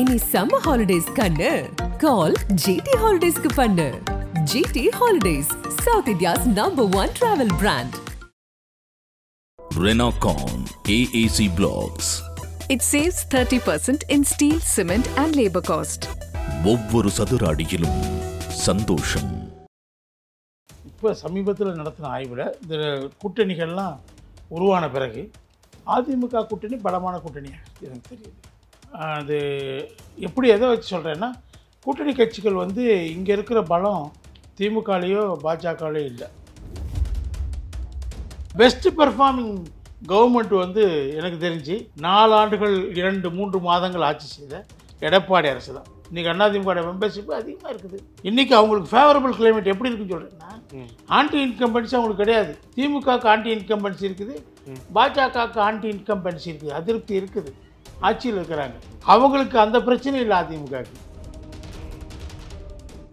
இனி சம்ம ஹாலிடேஸ் கண்ணு கால் ஜிடி ஹாலிடேஸ்க்கு பண்ணு GT holidays South India's number one travel brand Renocon AAC Blocks. It saves 30% in steel, cement and labor cost. ஒவ்வொரு சதுர அடியிலும் சந்தோஷம் இப்போ சமீபத்தில் நடத்தின ஆய்வில் இந்த கூட்டணிகள்லாம் உருவான பிறகு அதிமுக கூட்டணி பலமான கூட்டணியாக எனக்கு தெரியுது அது எப்படி எதை வச்சு சொல்கிறேன்னா கூட்டணி கட்சிகள் வந்து இங்கே இருக்கிற பலம் திமுகலேயோ பாஜகவிலையோ இல்லை பெஸ்ட் பெர்ஃபார்மிங் கவர்மெண்ட் வந்து எனக்கு தெரிஞ்சு நாலு ஆண்டுகள் இரண்டு மூன்று மாதங்கள் ஆட்சி செய்த எடப்பாடி அரசு தான் இன்றைக்கி திமுக மெம்பர்ஷிப் அதிகமாக இருக்குது இன்றைக்கி அவங்களுக்கு ஃபேவரபிள் கிளைமேட் எப்படி இருக்குன்னு சொல்கிறேன்னா ஆன்டி இன்கம்பன்சி அவங்களுக்கு கிடையாது திமுகவுக்கு ஆன்டி இன்கம்பன்சி இருக்குது பாஜகவுக்கு ஆன்டி இன்கம்பன்சி இருக்குது அதிருப்தி இருக்குது ஆட்சியில் இருக்கிறாங்க அவங்களுக்கு அந்த பிரச்சனை இல்லை அதிமுக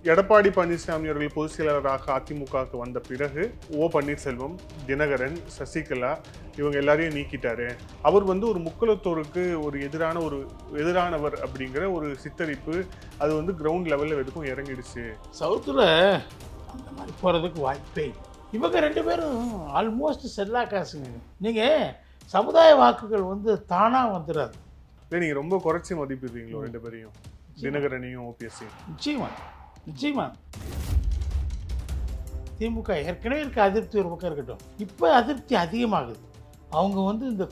எடப்பாடி பழனிசாமி அவர்கள் பொதுச் செயலாளராக அதிமுகவுக்கு வந்த பிறகு ஓ பன்னீர்செல்வம் தினகரன் சசிகலா இவங்க எல்லாரையும் நீக்கிட்டாரு அவர் வந்து ஒரு முக்கலத்தோருக்கு ஒரு எதிரான ஒரு எதிரானவர் அப்படிங்கிற ஒரு சித்தரிப்பு அது வந்து கிரவுண்ட் லெவலில் எதுக்கும் இறங்கிடுச்சு சவுத்துல அந்த மாதிரி போகிறதுக்கு வாய்ப்பே இவங்க ரெண்டு பேரும் ஆல்மோஸ்ட் செல்லா காசுங்க நீங்கள் சமுதாய வாக்குகள் வந்து தானாக வந்துடாது இல்லை நீங்கள் ரொம்ப குறைச்சி மதிப்பிடுறீங்களோ ரெண்டு பேரையும் தினகரனையும் ஓபிஎஸ்சியும் நிச்சயமா நிச்சயமா திமுக ஏற்கனவே இருக்க அதிருப்தி ஒரு பக்கம் இருக்கட்டும் இப்போ அதிருப்தி அதிகமாகுது அவங்க வந்து இந்த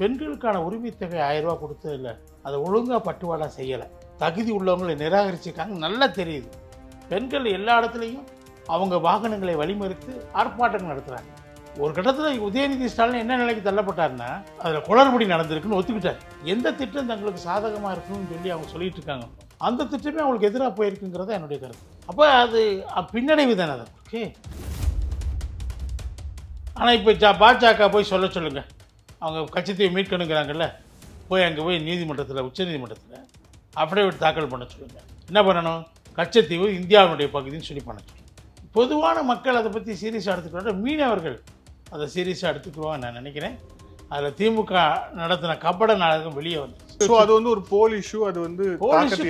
பெண்களுக்கான உரிமை தொகை கொடுத்தது இல்லை அதை ஒழுங்காக பட்டுவாடாக செய்யலை தகுதி உள்ளவங்களை நிராகரிச்சிருக்காங்க நல்லா தெரியுது பெண்கள் எல்லா இடத்துலையும் அவங்க வாகனங்களை வழிமறித்து ஆர்ப்பாட்டங்கள் நடத்துகிறாங்க ஒரு கட்டத்தில் உதயநிதி ஸ்டாலின் என்ன நிலைக்கு தள்ளப்பட்டாருன்னா அதில் குளறுபடி நடந்திருக்குன்னு ஒத்துக்கிட்டார் எந்த திட்டம் தங்களுக்கு சாதகமாக இருக்கணும்னு சொல்லி அவங்க சொல்லிட்டு இருக்காங்க அந்த திட்டமே அவங்களுக்கு எதிராக போயிருக்குங்கிறத என்னுடைய கருத்து அப்போ அது பின்னடைவு தானே அது ஓகே ஆனால் இப்போ ஜா பாஜக போய் சொல்ல சொல்லுங்கள் அவங்க கட்சித்தையும் மீட்கணுங்கிறாங்கல்ல போய் அங்கே போய் நீதிமன்றத்தில் உச்சநீதிமன்றத்தில் அஃபிடேவிட் தாக்கல் பண்ண சொல்லுங்கள் என்ன பண்ணணும் கச்சத்தீவு இந்தியாவினுடைய பகுதின்னு சொல்லி பண்ண சொல்லுங்கள் பொதுவான மக்கள் அதை பற்றி சீரியஸாக எடுத்துக்கிட்டோட மீனவர்கள் அந்த சீரியஸாக எடுத்துக்கிறோம் நான் நினைக்கிறேன் அதில் திமுக நடத்தின கபட நாடகம் வெளியே வந்து ஸோ அது வந்து ஒரு போல் இஷ்யூ அது வந்து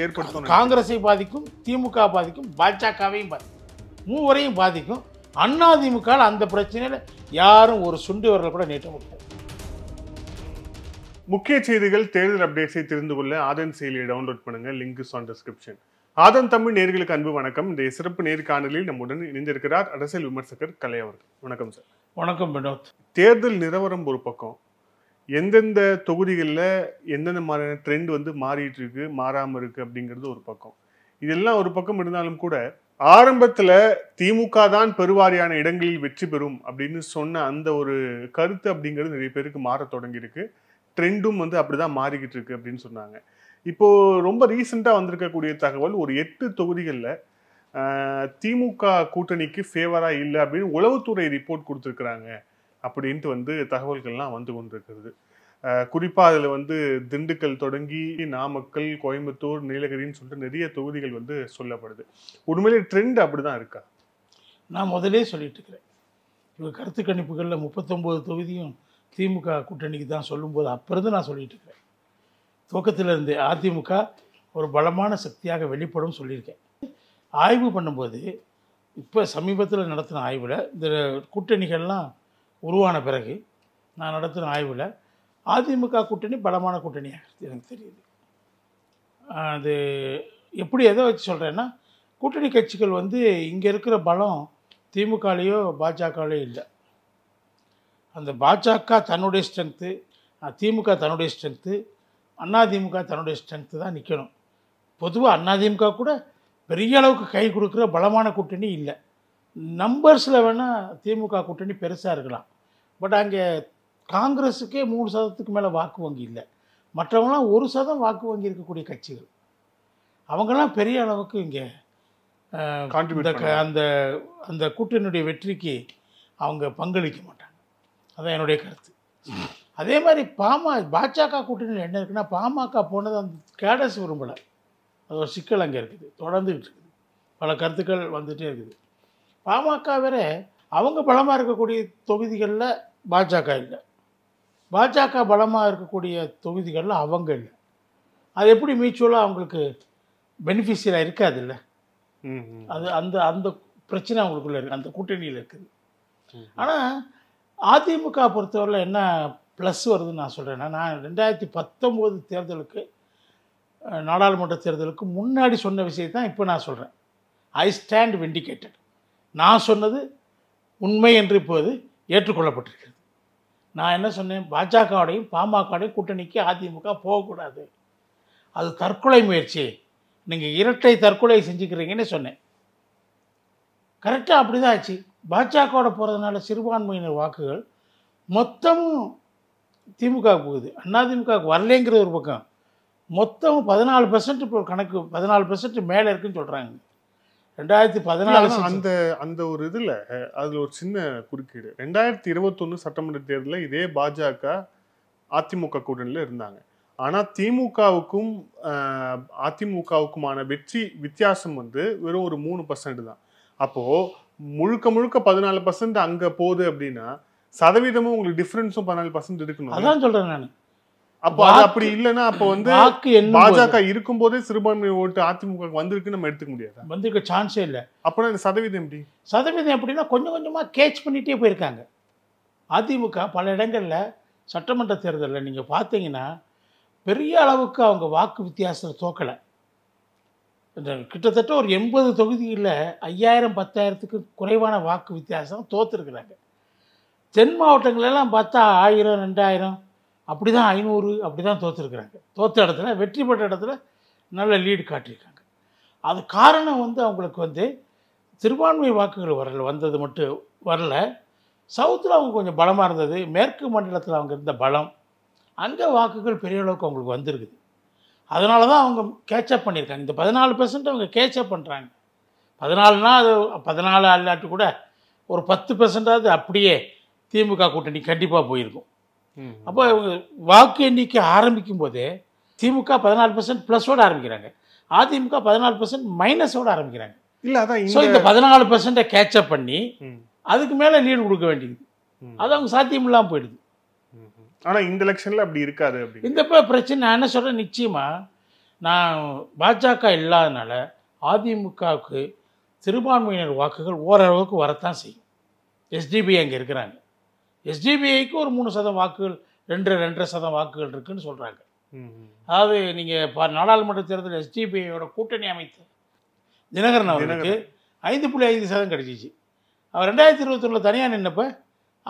ஏற்படுத்தும் காங்கிரஸை பாதிக்கும் திமுக பாதிக்கும் பாஜகவையும் பாதிக்கும் மூவரையும் பாதிக்கும் அண்ணா திமுக அந்த பிரச்சனையில் யாரும் ஒரு சுண்டு வரல கூட நீட்ட முடியாது முக்கிய செய்திகள் தேர்தல் அப்டேட்ஸை தெரிந்து கொள்ள ஆதன் செயலியை டவுன்லோட் பண்ணுங்க link on description Aadhan Tamil நேர்களுக்கு அன்பு வணக்கம் இந்த சிறப்பு நேர்காணலில் நம்முடன் இணைந்திருக்கிறார் அரசியல் விமர்சகர் கலை அவர்கள் வணக்கம் சார் வணக்கம் வினோத் தேர்தல் நிலவரம் ஒரு பக்கம் எந்தெந்த தொகுதிகளில் எந்தெந்த மாதிரியான ட்ரெண்ட் வந்து மாறிட்டு இருக்கு மாறாமல் இருக்கு அப்படிங்கிறது ஒரு பக்கம் இதெல்லாம் ஒரு பக்கம் இருந்தாலும் கூட ஆரம்பத்தில் திமுக தான் பெருவாரியான இடங்களில் வெற்றி பெறும் அப்படின்னு சொன்ன அந்த ஒரு கருத்து அப்படிங்கிறது நிறைய பேருக்கு மாற தொடங்கியிருக்கு ட்ரெண்டும் வந்து அப்படிதான் மாறிக்கிட்டு இருக்கு அப்படின்னு சொன்னாங்க இப்போ ரொம்ப ரீசெண்டாக வந்திருக்கக்கூடிய தகவல் ஒரு எட்டு தொகுதிகளில் திமுக கூட்டணிக்கு ஃபேவரா இல்லை அப்படின்னு உளவுத்துறை ரிப்போர்ட் கொடுத்துருக்குறாங்க அப்படின்ட்டு வந்து தகவல்கள்லாம் வந்து கொண்டிருக்கிறது குறிப்பாக அதில் வந்து திண்டுக்கல் தொடங்கி நாமக்கல் கோயம்புத்தூர் நீலகிரின்னு சொல்லிட்டு நிறைய தொகுதிகள் வந்து சொல்லப்படுது உண்மையிலே ட்ரெண்ட் அப்படி தான் இருக்கா நான் முதலே சொல்லிட்டு இருக்கிறேன் இப்போ கருத்து கணிப்புகளில் முப்பத்தொம்போது தொகுதியும் திமுக கூட்டணிக்கு தான் சொல்லும்போது அப்பிருந்து நான் சொல்லிட்டு இருக்கிறேன் துவக்கத்திலிருந்து அதிமுக ஒரு பலமான சக்தியாக வெளிப்படும் சொல்லியிருக்கேன் ஆய்வு பண்ணும்போது இப்போ சமீபத்தில் நடத்தின ஆய்வில் இந்த கூட்டணிகள்லாம் உருவான பிறகு நான் நடத்தின ஆய்வில் அதிமுக கூட்டணி பலமான கூட்டணியாக எனக்கு தெரியுது அது எப்படி எதை வச்சு சொல்கிறேன்னா கூட்டணி கட்சிகள் வந்து இங்கே இருக்கிற பலம் திமுகலேயோ பாஜகவிலையோ இல்லை அந்த பாஜக தன்னுடைய ஸ்ட்ரென்த்து திமுக தன்னுடைய ஸ்ட்ரென்த்து அதிமுக தன்னுடைய ஸ்ட்ரென்த்து தான் நிற்கணும் பொதுவாக அதிமுக கூட பெரிய அளவுக்கு கை கொடுக்குற பலமான கூட்டணி இல்லை நம்பர்ஸில் வேணால் திமுக கூட்டணி பெருசாக இருக்கலாம் பட் அங்கே காங்கிரஸுக்கே மூணு சதத்துக்கு மேலே வாக்கு வங்கி இல்லை மற்றவங்களாம் ஒரு சதம் வாக்கு வங்கி இருக்கக்கூடிய கட்சிகள் அவங்கெல்லாம் பெரிய அளவுக்கு இங்கே அந்த அந்த கூட்டணியுடைய வெற்றிக்கு அவங்க பங்களிக்க மாட்டாங்க அதான் என்னுடைய கருத்து அதே மாதிரி பாமா பாஜக கூட்டணியில் என்ன இருக்குன்னா பாமக போனது அந்த கேடஸ் விரும்பலை அது ஒரு சிக்கல் அங்கே இருக்குது தொடர்ந்துக்கிட்டு இருக்குது பல கருத்துக்கள் வந்துகிட்டே இருக்குது பாமக வேற அவங்க பலமாக இருக்கக்கூடிய தொகுதிகளில் பாஜக இல்லை பாஜக பலமாக இருக்கக்கூடிய தொகுதிகளில் அவங்க இல்லை அது எப்படி மியூச்சுவலாக அவங்களுக்கு பெனிஃபிஷியலாக இருக்காது இல்லை அது அந்த அந்த பிரச்சனை அவங்களுக்குள்ளே இருக்குது அந்த கூட்டணியில் இருக்குது ஆனால் அதிமுக பொறுத்தவரையில் என்ன ப்ளஸ் வருதுன்னு நான் சொல்கிறேன்னா நான் ரெண்டாயிரத்தி பத்தொம்போது தேர்தலுக்கு நாடாளுமன்ற தேர்தலுக்கு முன்னாடி சொன்ன விஷயத்தை தான் இப்போ நான் சொல்கிறேன் ஐ ஸ்டாண்ட் விண்டிகேட்டட் நான் சொன்னது உண்மை என்று இப்போது ஏற்றுக்கொள்ளப்பட்டிருக்கிறது நான் என்ன சொன்னேன் பாஜகவுடையும் பாமகவுடையும் கூட்டணிக்கு அதிமுக போகக்கூடாது அது தற்கொலை முயற்சி நீங்கள் இரட்டை தற்கொலை செஞ்சுக்கிறீங்கன்னு சொன்னேன் கரெக்டாக அப்படி தான் ஆச்சு பாஜகவோட போகிறதுனால சிறுபான்மையினர் வாக்குகள் மொத்தமும் திமுக போகுது அதிமுக வரலேங்கிறது ஒரு பக்கம் மொத்தம் பதினாலு பெர்சன்ட் இப்போ கணக்கு பதினாலு பெர்சன்ட் மேலே இருக்குன்னு சொல்கிறாங்க ரெண்டாயிரத்தி பதினாலு அந்த அந்த ஒரு இதில் அதில் ஒரு சின்ன குறுக்கீடு ரெண்டாயிரத்தி இருபத்தொன்று சட்டமன்ற தேர்தலில் இதே பாஜக அதிமுக கூட்டணியில் இருந்தாங்க ஆனால் திமுகவுக்கும் அதிமுகவுக்குமான வெற்றி வித்தியாசம் வந்து வெறும் ஒரு மூணு பர்சன்ட் தான் அப்போது முழுக்க முழுக்க பதினாலு பர்சன்ட் அங்கே போகுது அப்படின்னா சதவீதமும் உங்களுக்கு டிஃப்ரென்ஸும் பதினாலு பர்சன்ட் இருக்கணும் அதான் சொல்கிறேன் நான் அப்ப அது அப்படி இல்லைன்னா அப்ப வந்து வாக்கு என்ன இருக்கும் போதே சிறுபான்மை ஓட்டு அதிமுக வந்திருக்கு நம்ம எடுத்துக்க முடியாது வந்திருக்க சான்ஸே இல்லை அப்படின்னா இந்த சதவீதம் எப்படி சதவீதம் எப்படின்னா கொஞ்சம் கொஞ்சமா கேட்ச் பண்ணிட்டே போயிருக்காங்க அதிமுக பல இடங்கள்ல சட்டமன்ற தேர்தலில் நீங்க பார்த்தீங்கன்னா பெரிய அளவுக்கு அவங்க வாக்கு வித்தியாசத்தில் தோக்கலை கிட்டத்தட்ட ஒரு எண்பது தொகுதியில் ஐயாயிரம் பத்தாயிரத்துக்கு குறைவான வாக்கு வித்தியாசம் தோத்துருக்குறாங்க தென் மாவட்டங்களெல்லாம் பார்த்தா ஆயிரம் ரெண்டாயிரம் அப்படி தான் ஐநூறு அப்படி தான் தோற்றுருக்குறாங்க தோற்ற இடத்துல வெற்றி பெற்ற இடத்துல நல்ல லீடு காட்டியிருக்காங்க அது காரணம் வந்து அவங்களுக்கு வந்து சிறுபான்மை வாக்குகள் வரல வந்தது மட்டும் வரல சவுத்தில் அவங்க கொஞ்சம் பலமாக இருந்தது மேற்கு மண்டலத்தில் அவங்க இருந்த பலம் அங்கே வாக்குகள் பெரிய அளவுக்கு அவங்களுக்கு வந்திருக்குது அதனால தான் அவங்க கேட்சப் பண்ணியிருக்காங்க இந்த பதினாலு பெர்சன்ட் அவங்க கேட்சப் பண்ணுறாங்க பதினாலுனா அது பதினாலு அல்லாட்டு கூட ஒரு பத்து பெர்சன்டாவது அப்படியே திமுக கூட்டணி கண்டிப்பாக போயிருக்கும் அப்போ வாக்கு எண்ணிக்கை ஆரம்பிக்கும் போதே திமுக பதினாலு பர்சன்ட் ப்ளஸோடு ஆரம்பிக்கிறாங்க அதிமுக பதினாலு பர்சன்ட் மைனஸோடு ஆரம்பிக்கிறாங்க இல்லை அதான் ஸோ இந்த பதினாலு பர்சன்ட்டை கேட்சப் பண்ணி அதுக்கு மேலே லீடு கொடுக்க வேண்டியது அது அவங்க சாத்தியம் இல்லாமல் போயிடுது ஆனால் இந்த எலெக்ஷனில் அப்படி இருக்காது அப்படி இந்த பிரச்சனை நான் என்ன சொல்கிறேன் நிச்சயமாக நான் பாஜக இல்லாதனால அதிமுகவுக்கு சிறுபான்மையினர் வாக்குகள் ஓரளவுக்கு வரத்தான் செய்யும் எஸ்டிபி அங்கே இருக்கிறாங்க எஸ்டிபிஐக்கு ஒரு மூணு சதம் வாக்குகள் ரெண்டு ரெண்டரை சதம் வாக்குகள் இருக்குன்னு சொல்கிறாங்க அதாவது நீங்கள் நாடாளுமன்ற தேர்தலில் எஸ்டிபிஐயோட கூட்டணி அமைத்து தினகரன் அவருக்கு ஐந்து புள்ளி ஐந்து சதம் கிடச்சிச்சு அவர் ரெண்டாயிரத்தி இருபத்தொன்னில் தனியாக நின்னப்போ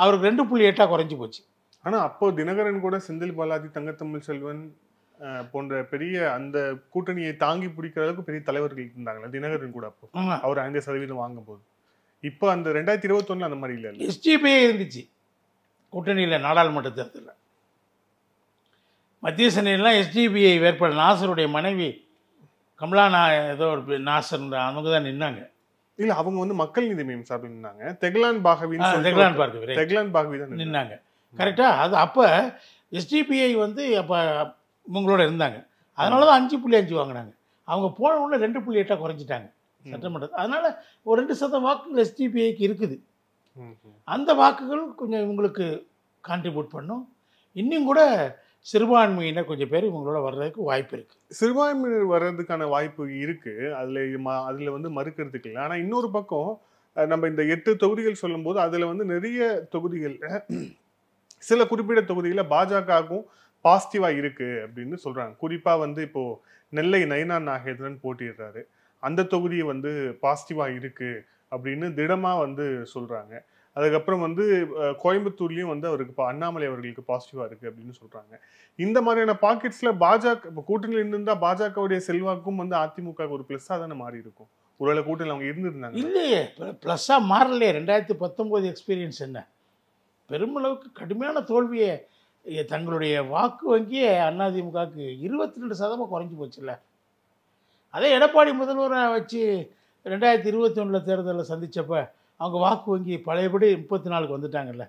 அவருக்கு ரெண்டு புள்ளி எட்டாக குறைஞ்சி போச்சு ஆனால் அப்போது தினகரன் கூட செந்தில் பாலாஜி தங்கத்தமிழ் செல்வன் போன்ற பெரிய அந்த கூட்டணியை தாங்கி பிடிக்கிற அளவுக்கு பெரிய தலைவர்கள் இருந்தாங்களே தினகரன் கூட அப்போ அவர் ஐந்து சதவீதம் வாங்கும் போது இப்போ அந்த ரெண்டாயிரத்தி இருபத்தொன்னு அந்த மாதிரி இல்லை எஸ்டிபிஐ இருந்துச்சு கூட்டணியில் நாடாளுமன்ற தேர்தலில் மத்திய சென்னையிலாம் எஸ்டிபிஐ வேட்பாளர் நாசருடைய மனைவி கமலா நா ஏதோ ஒரு நாசர் அவங்க தான் நின்னாங்க இல்லை அவங்க வந்து மக்கள் நீதி மையம் சார்பில் நின்னாங்க தெக்லான் பாகவி தெக்லான் பாகவி தெக்லான் பாகவி தான் நின்னாங்க கரெக்டாக அது அப்போ எஸ்டிபிஐ வந்து அப்போ இவங்களோட இருந்தாங்க அதனால தான் அஞ்சு புள்ளி அஞ்சு வாங்கினாங்க அவங்க போன உடனே ரெண்டு புள்ளி எட்டாக குறைஞ்சிட்டாங்க சட்டமன்றத்தில் அதனால் ஒரு ரெண்டு சதம் வாக்குகள் எஸ்டிபிஐக்கு இருக்குது அந்த வாக்குகள் கொஞ்சம் இவங்களுக்கு கான்ட்ரிபியூட் பண்ணும் இன்னும் கூட சிறுபான்மையினர் கொஞ்சம் பேர் இவங்களோட வர்றதுக்கு வாய்ப்பு இருக்குது சிறுபான்மையினர் வர்றதுக்கான வாய்ப்பு இருக்குது அதில் ம அதில் வந்து மறுக்கிறதுக்கு இல்லை ஆனால் இன்னொரு பக்கம் நம்ம இந்த எட்டு தொகுதிகள் சொல்லும்போது அதில் வந்து நிறைய தொகுதிகள் சில குறிப்பிட்ட தொகுதிகளில் பாஜகவுக்கும் பாசிட்டிவாக இருக்குது அப்படின்னு சொல்கிறாங்க குறிப்பாக வந்து இப்போது நெல்லை நயனா நாகேந்திரன் போட்டிடுறாரு அந்த தொகுதியை வந்து பாசிட்டிவாக இருக்குது அப்படின்னு திடமாக வந்து சொல்கிறாங்க அதுக்கப்புறம் வந்து கோயம்புத்தூர்லேயும் வந்து அவருக்கு இப்போ அண்ணாமலை அவர்களுக்கு பாசிட்டிவாக இருக்குது அப்படின்னு சொல்கிறாங்க இந்த மாதிரியான பாக்கெட்ஸில் பாஜக இப்போ கூட்டணியில் இருந்தால் பாஜகவுடைய செல்வாக்கும் வந்து அதிமுக ஒரு ப்ளஸ்ஸாக தானே மாறி இருக்கும் ஒருவேளை கூட்டணி அவங்க இருந்திருந்தாங்க இல்லையே ப்ளஸ்ஸாக மாறலையே ரெண்டாயிரத்தி பத்தொம்போது எக்ஸ்பீரியன்ஸ் என்ன பெருமளவுக்கு கடுமையான தோல்வியை தங்களுடைய வாக்கு வங்கியே அதிமுகவுக்கு இருபத்தி ரெண்டு சதமாக குறைஞ்சி போச்சுல்ல அதே எடப்பாடி முதல்வரை வச்சு ரெண்டாயிரத்தி இருபத்தி ஒன்றில் தேர்தலில் சந்தித்தப்ப அவங்க வாக்கு வங்கி பழையபடி முப்பத்தி நாலுக்கு வந்துட்டாங்கல்ல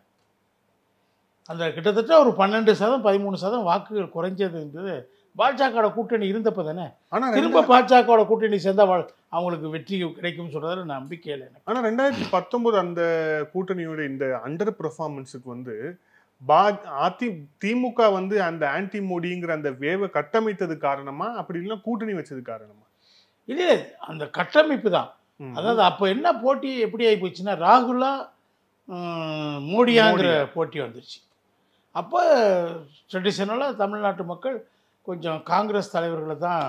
அந்த கிட்டத்தட்ட ஒரு பன்னெண்டு சதம் பதிமூணு சதம் வாக்குகள் குறைஞ்சதுன்றது பாஜகவோட கூட்டணி இருந்தப்போ தானே ஆனால் திரும்ப பாஜகவோட கூட்டணி சேர்ந்தால் அவங்களுக்கு வெற்றி கிடைக்கும்னு நான் நம்பிக்கை இல்லை ஆனால் ரெண்டாயிரத்தி பத்தொம்போது அந்த கூட்டணியோட இந்த அண்டர் பெர்ஃபார்மன்ஸுக்கு வந்து பா அதி திமுக வந்து அந்த ஆன்டி மோடிங்கிற அந்த வேவை கட்டமைத்தது காரணமாக அப்படி இல்லைன்னா கூட்டணி வச்சது காரணமாக இல்லையே அந்த கட்டமைப்பு தான் அதாவது அப்போ என்ன போட்டி எப்படி ஆகி போச்சுன்னா ராகுலா மோடியாங்கிற போட்டி வந்துடுச்சு அப்போ ட்ரெடிஷனலாக தமிழ்நாட்டு மக்கள் கொஞ்சம் காங்கிரஸ் தலைவர்களை தான்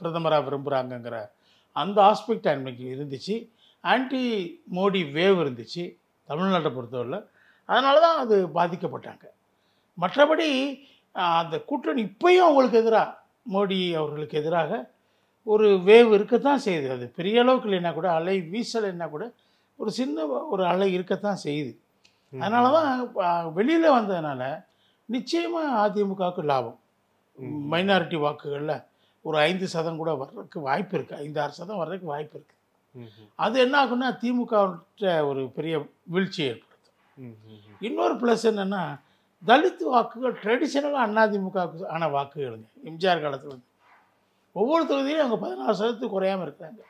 பிரதமராக விரும்புகிறாங்கங்கிற அந்த ஆஸ்பெக்ட் அன்னைக்கு இருந்துச்சு ஆன்டி மோடி வேவ் இருந்துச்சு தமிழ்நாட்டை பொறுத்தவரையில் அதனால தான் அது பாதிக்கப்பட்டாங்க மற்றபடி அந்த கூட்டணி இப்பயும் அவங்களுக்கு எதிராக மோடி அவர்களுக்கு எதிராக ஒரு வேவ் இருக்க தான் செய்யுது அது பெரிய அளவுக்கு இல்லைன்னா கூட அலை வீசலைன்னா கூட ஒரு சின்ன ஒரு அலை இருக்கத்தான் செய்யுது அதனால தான் வெளியில் வந்ததுனால நிச்சயமாக அதிமுகவுக்கு லாபம் மைனாரிட்டி வாக்குகளில் ஒரு ஐந்து சதம் கூட வர்றதுக்கு வாய்ப்பு இருக்குது ஐந்து ஆறு சதம் வர்றதுக்கு வாய்ப்பு இருக்குது அது என்ன ஆகுன்னா திமுக ஒரு பெரிய வீழ்ச்சியை ஏற்படுத்தும் இன்னொரு ப்ளஸ் என்னென்னா தலித் வாக்குகள் ட்ரெடிஷ்னலாக அதிமுகவுக்கு ஆன வாக்குகள் எம்ஜிஆர் காலத்தில் வந்து ஒவ்வொரு தொகுதியிலும் அவங்க பதினாறு சதவீதத்துக்கு குறையாமல் இருக்கிறாங்க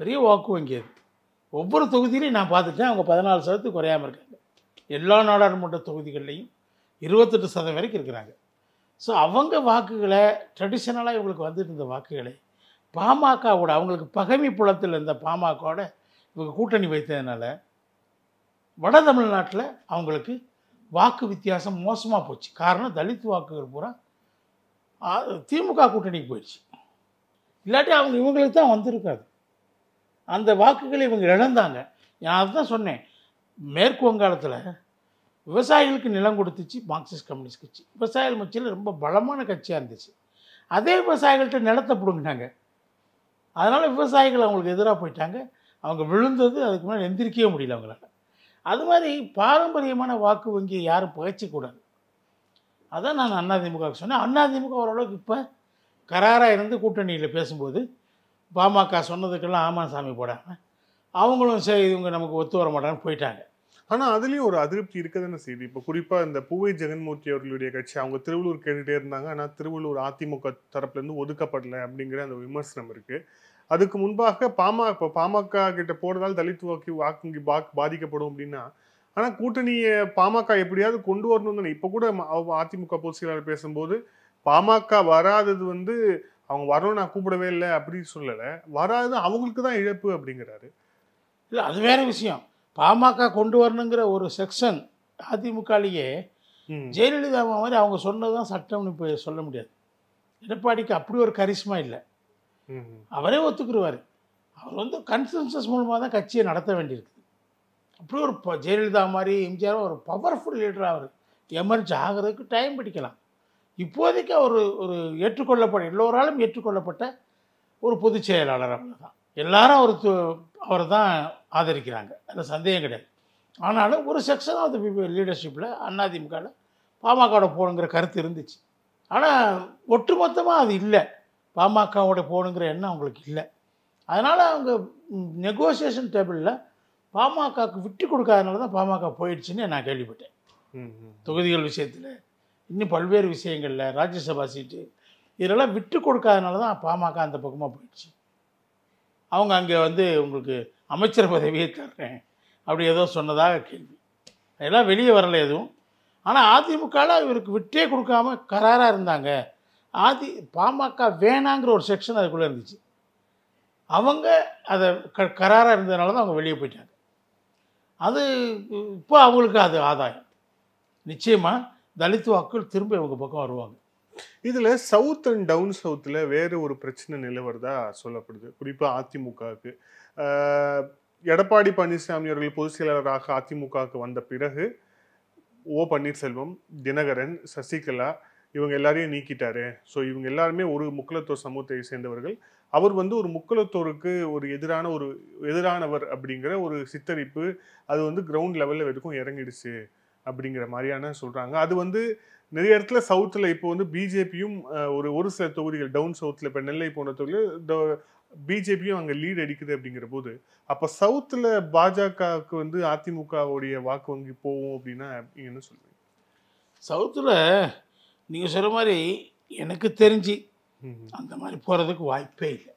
பெரிய வாக்கு வங்கி அது ஒவ்வொரு தொகுதியிலையும் நான் பார்த்துட்டேன் அவங்க பதினாலு சதவீதத்துக்கு குறையாமல் இருக்காங்க எல்லா நாடாளுமன்ற தொகுதிகள்லையும் இருபத்தெட்டு சதவீதம் வரைக்கும் இருக்கிறாங்க ஸோ அவங்க வாக்குகளை ட்ரெடிஷ்னலாக இவங்களுக்கு வந்துட்டு இருந்த வாக்குகளை பாமகவோட அவங்களுக்கு பகமை புலத்தில் இருந்த பாமகவோட இவங்க கூட்டணி வைத்ததுனால வட தமிழ்நாட்டில் அவங்களுக்கு வாக்கு வித்தியாசம் மோசமாக போச்சு காரணம் தலித் வாக்குகள் பூரா திமுக கூட்டணிக்கு போயிடுச்சு இல்லாட்டி அவங்க இவங்களுக்கு தான் வந்திருக்காது அந்த வாக்குகளை இவங்க இழந்தாங்க நான் அதுதான் சொன்னேன் மேற்கு வங்காளத்தில் விவசாயிகளுக்கு நிலம் கொடுத்துச்சு மார்க்சிஸ்ட் கம்யூனிஸ்ட் கட்சி விவசாயிகள் மத்தியில் ரொம்ப பலமான கட்சியாக இருந்துச்சு அதே விவசாயிகள்கிட்ட நிலத்தை பிடுங்கினாங்க அதனால் விவசாயிகள் அவங்களுக்கு எதிராக போயிட்டாங்க அவங்க விழுந்தது அதுக்கு முன்னாடி எந்திரிக்கவே முடியல அவங்களால அது மாதிரி பாரம்பரியமான வாக்கு வங்கியை யாரும் புகைச்சிக்கூடாது அதான் நான் அண்ணா திமுக சொன்னேன் அண்ணா திமுக ஓரளவுக்கு இப்போ கராராக இருந்து கூட்டணியில் பேசும்போது பாமக சொன்னதுக்கெல்லாம் ஆமாம் சாமி போடாமல் அவங்களும் சரி இவங்க நமக்கு ஒத்து வர மாட்டாங்கன்னு போயிட்டாங்க ஆனால் அதுலேயும் ஒரு அதிருப்தி இருக்க தானே செய்தி இப்போ குறிப்பாக இந்த பூவை ஜெகன்மூர்த்தி அவர்களுடைய கட்சி அவங்க திருவள்ளூர் கேட்டுகிட்டே இருந்தாங்க ஆனால் திருவள்ளூர் அதிமுக தரப்புலேருந்து ஒதுக்கப்படலை அப்படிங்கிற அந்த விமர்சனம் இருக்குது அதுக்கு முன்பாக பாமக இப்போ பாமக கிட்ட போடுறதால் தலித் வாக்கு வாக்கு பாதிக்கப்படும் அப்படின்னா ஆனால் கூட்டணியை பாமக எப்படியாவது கொண்டு வரணும் தானே இப்போ கூட அதிமுக பொதுச் செயலாளர் பேசும்போது பாமக வராதது வந்து அவங்க வரணும் நான் கூப்பிடவே இல்லை அப்படின்னு சொல்லலை வராது அவங்களுக்கு தான் இழப்பு அப்படிங்கிறாரு இல்லை அது வேற விஷயம் பாமக கொண்டு வரணுங்கிற ஒரு செக்ஷன் அதிமுகலேயே ஜெயலலிதா மாதிரி அவங்க சொன்னதான் சட்டம்னு இப்போ சொல்ல முடியாது எடப்பாடிக்கு அப்படி ஒரு கரிஷ்மா இல்லை அவரே ஒத்துக்குருவார் அவர் வந்து கன்சன்சஸ் மூலமாக தான் கட்சியை நடத்த வேண்டியிருக்கு அப்படியே ஒரு ஜெயலலிதா மாதிரி எம்ஜிஆர் ஒரு பவர்ஃபுல் லீடராக அவர் எமர்ஜ் ஆகிறதுக்கு டைம் பிடிக்கலாம் இப்போதைக்கு அவர் ஒரு ஏற்றுக்கொள்ளப்பட்ட எல்லோராலும் ஏற்றுக்கொள்ளப்பட்ட ஒரு பொதுச் செயலாளர் அவர் தான் எல்லாரும் அவர் அவர் தான் ஆதரிக்கிறாங்க அதில் சந்தேகம் கிடையாது ஆனாலும் ஒரு செக்ஷன் ஆஃப் தி லீடர்ஷிப்பில் அதிமுகவில் பாமகவோட போகணுங்கிற கருத்து இருந்துச்சு ஆனால் ஒட்டுமொத்தமாக அது இல்லை பாமகவோட போகணுங்கிற எண்ணம் அவங்களுக்கு இல்லை அதனால் அவங்க நெகோசியேஷன் டேபிளில் பாமகவுக்கு விட்டு கொடுக்காதனால தான் பாமக போயிடுச்சுன்னு நான் கேள்விப்பட்டேன் தொகுதிகள் விஷயத்தில் இன்னும் பல்வேறு விஷயங்களில் ராஜ்யசபா சீட்டு இதெல்லாம் விட்டு கொடுக்காதனால தான் பாமக அந்த பக்கமாக போயிடுச்சு அவங்க அங்கே வந்து உங்களுக்கு அமைச்சர் பதவியை தர்றேன் அப்படி ஏதோ சொன்னதாக கேள்வி அதெல்லாம் வெளியே வரல எதுவும் ஆனால் அதிமுகவில் இவருக்கு விட்டே கொடுக்காம கராராக இருந்தாங்க ஆதி பாமக வேணாங்கிற ஒரு செக்ஷன் அதுக்குள்ளே இருந்துச்சு அவங்க அதை க கராராக இருந்ததுனால தான் அவங்க வெளியே போயிட்டாங்க அது இப்போ அவங்களுக்கு அது ஆதாயம் நிச்சயமாக தலித் வாக்கள் திரும்ப இவங்க பக்கம் வருவாங்க இதில் சவுத் அண்ட் டவுன் சவுத்தில் வேறு ஒரு பிரச்சனை நிலவரதா சொல்லப்படுது குறிப்பாக அதிமுகவுக்கு எடப்பாடி பழனிசாமி அவர்கள் பொதுச் செயலாளராக அதிமுகவுக்கு வந்த பிறகு ஓ பன்னீர்செல்வம் தினகரன் சசிகலா இவங்க எல்லாரையும் நீக்கிட்டாரு ஸோ இவங்க எல்லாருமே ஒரு முக்கலத்துவ சமூகத்தை சேர்ந்தவர்கள் அவர் வந்து ஒரு முக்குலத்தோருக்கு ஒரு எதிரான ஒரு எதிரானவர் அப்படிங்கிற ஒரு சித்தரிப்பு அது வந்து கிரவுண்ட் லெவலில் வரைக்கும் இறங்கிடுச்சு அப்படிங்கிற மாதிரியான சொல்கிறாங்க அது வந்து நிறைய இடத்துல சவுத்தில் இப்போ வந்து பிஜேபியும் ஒரு ஒரு சில தொகுதிகள் டவுன் சவுத்தில் இப்போ நெல்லை போன தொகுதியில் பிஜேபியும் அங்கே லீடு அடிக்குது அப்படிங்கிற போது அப்போ சவுத்தில் பாஜகவுக்கு வந்து அதிமுகவுடைய வாக்கு வங்கி போகும் அப்படின்னா என்ன சொல்லுவீங்க சவுத்தில் நீங்கள் சொல்கிற மாதிரி எனக்கு தெரிஞ்சு அந்த மாதிரி போகிறதுக்கு வாய்ப்பே இல்லை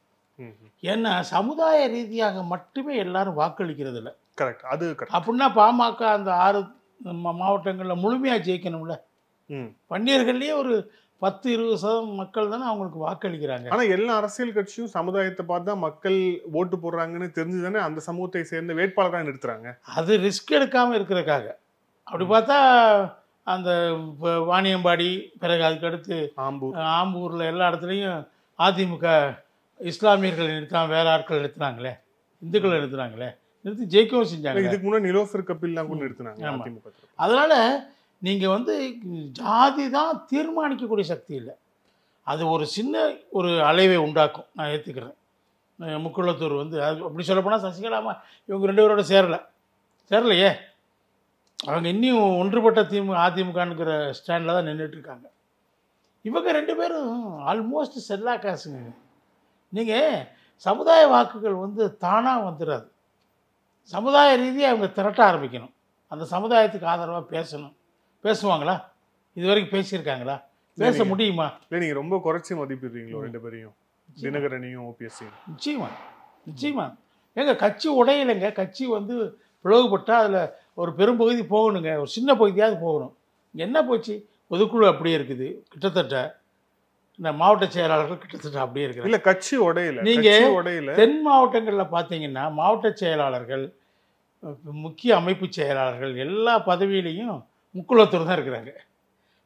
ஏன்னா சமுதாய ரீதியாக மட்டுமே எல்லாரும் வாக்களிக்கிறது இல்லை கரெக்ட் அது அப்படின்னா பாமக அந்த ஆறு மாவட்டங்களில் முழுமையாக ஜெயிக்கணும்ல பன்னியர்கள்லேயே ஒரு பத்து இருபது சதவீதம் மக்கள் தானே அவங்களுக்கு வாக்களிக்கிறாங்க ஆனால் எல்லா அரசியல் கட்சியும் சமுதாயத்தை பார்த்தா மக்கள் ஓட்டு போடுறாங்கன்னு தெரிஞ்சு தானே அந்த சமூகத்தை சேர்ந்த வேட்பாளராக நிறுத்துறாங்க அது ரிஸ்க் எடுக்காமல் இருக்கிறதுக்காக அப்படி பார்த்தா அந்த வாணியம்பாடி பிறகு அதுக்கடுத்து ஆம்பூர் ஆம்பூரில் எல்லா இடத்துலையும் அதிமுக இஸ்லாமியர்கள் நிறுத்தான் வேற ஆட்கள் நிறுத்தினாங்களே இந்துக்களை நிறுத்தினாங்களே நிறுத்தி ஜெயிக்கவும் செஞ்சாங்க இதுக்கு முன்னாடி நிலோஃபர் கபில்லாம் கூட நிறுத்தினாங்க அதிமுக அதனால் நீங்கள் வந்து ஜாதி தான் தீர்மானிக்கக்கூடிய சக்தி இல்லை அது ஒரு சின்ன ஒரு அலைவை உண்டாக்கும் நான் ஏற்றுக்கிறேன் முக்குள்ளத்தூர் வந்து அது அப்படி சொல்லப்போனால் சசிகலாமா இவங்க ரெண்டு பேரோட சேரலை சேரலையே அவங்க இன்னும் ஒன்றுபட்ட திமுக அதிமுகங்கிற ஸ்டாண்டில் தான் நின்றுட்டுருக்காங்க இவங்க ரெண்டு பேரும் ஆல்மோஸ்ட் செல்லா காசுங்க நீங்கள் சமுதாய வாக்குகள் வந்து தானாக வந்துடாது சமுதாய ரீதியாக அவங்க திரட்ட ஆரம்பிக்கணும் அந்த சமுதாயத்துக்கு ஆதரவாக பேசணும் பேசுவாங்களா இது வரைக்கும் பேசியிருக்காங்களா பேச முடியுமா இல்லை நீங்கள் ரொம்ப குறைச்சி மதிப்பிடுறீங்களோ ரெண்டு பேரையும் தினகரனையும் ஓபிஎஸ்சியும் நிச்சயமா நிச்சயமா எங்கள் கட்சி உடையிலங்க கட்சி வந்து பிளவுபட்டால் அதில் ஒரு பெரும்பகுதி போகணுங்க ஒரு சின்ன பகுதியாவது போகணும் என்ன போச்சு பொதுக்குழு அப்படியே இருக்குது கிட்டத்தட்ட இந்த மாவட்ட செயலாளர்கள் கிட்டத்தட்ட அப்படியே இருக்குது இல்லை கட்சி உடையில நீங்கள் உடையில தென் மாவட்டங்களில் பார்த்தீங்கன்னா மாவட்ட செயலாளர்கள் முக்கிய அமைப்பு செயலாளர்கள் எல்லா பதவியிலையும் முக்குளத்தூர் தான் இருக்கிறாங்க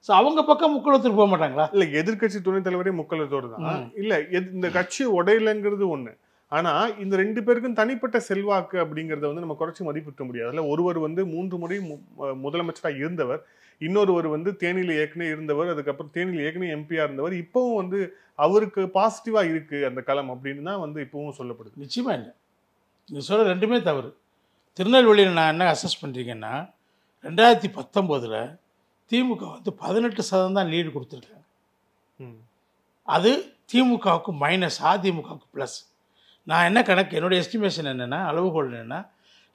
ஸோ அவங்க பக்கம் முக்குளத்தூர் போக மாட்டாங்களா இல்லை எதிர்கட்சி துணைத் தலைவரே முக்குளத்தூர் தான் இல்லை இந்த கட்சி உடையிலங்கிறது ஒன்று ஆனால் இந்த ரெண்டு பேருக்கும் தனிப்பட்ட செல்வாக்கு அப்படிங்கிறத வந்து நம்ம குறைச்சி மதிப்பிட்ட முடியாது அதில் ஒருவர் வந்து மூன்று முறை முதலமைச்சராக இருந்தவர் இன்னொருவர் வந்து தேனியில் ஏற்கனவே இருந்தவர் அதுக்கப்புறம் தேனியில் ஏற்கனவே எம்பியாக இருந்தவர் இப்போவும் வந்து அவருக்கு பாசிட்டிவா இருக்குது அந்த களம் அப்படின்னு தான் வந்து இப்போவும் சொல்லப்படுது நிச்சயமாக இல்லை நீ சொல்ல ரெண்டுமே தவறு திருநெல்வேலியில் நான் என்ன அசஸ் பண்ணுறீங்கன்னா ரெண்டாயிரத்தி பத்தொம்போதில் திமுக வந்து பதினெட்டு சதவீதம் தான் லீடு கொடுத்துருக்காங்க அது திமுகவுக்கு மைனஸ் அதிமுகவுக்கு ப்ளஸ் நான் என்ன கணக்கு என்னுடைய எஸ்டிமேஷன் என்னென்னா அளவுகோல் என்னென்னா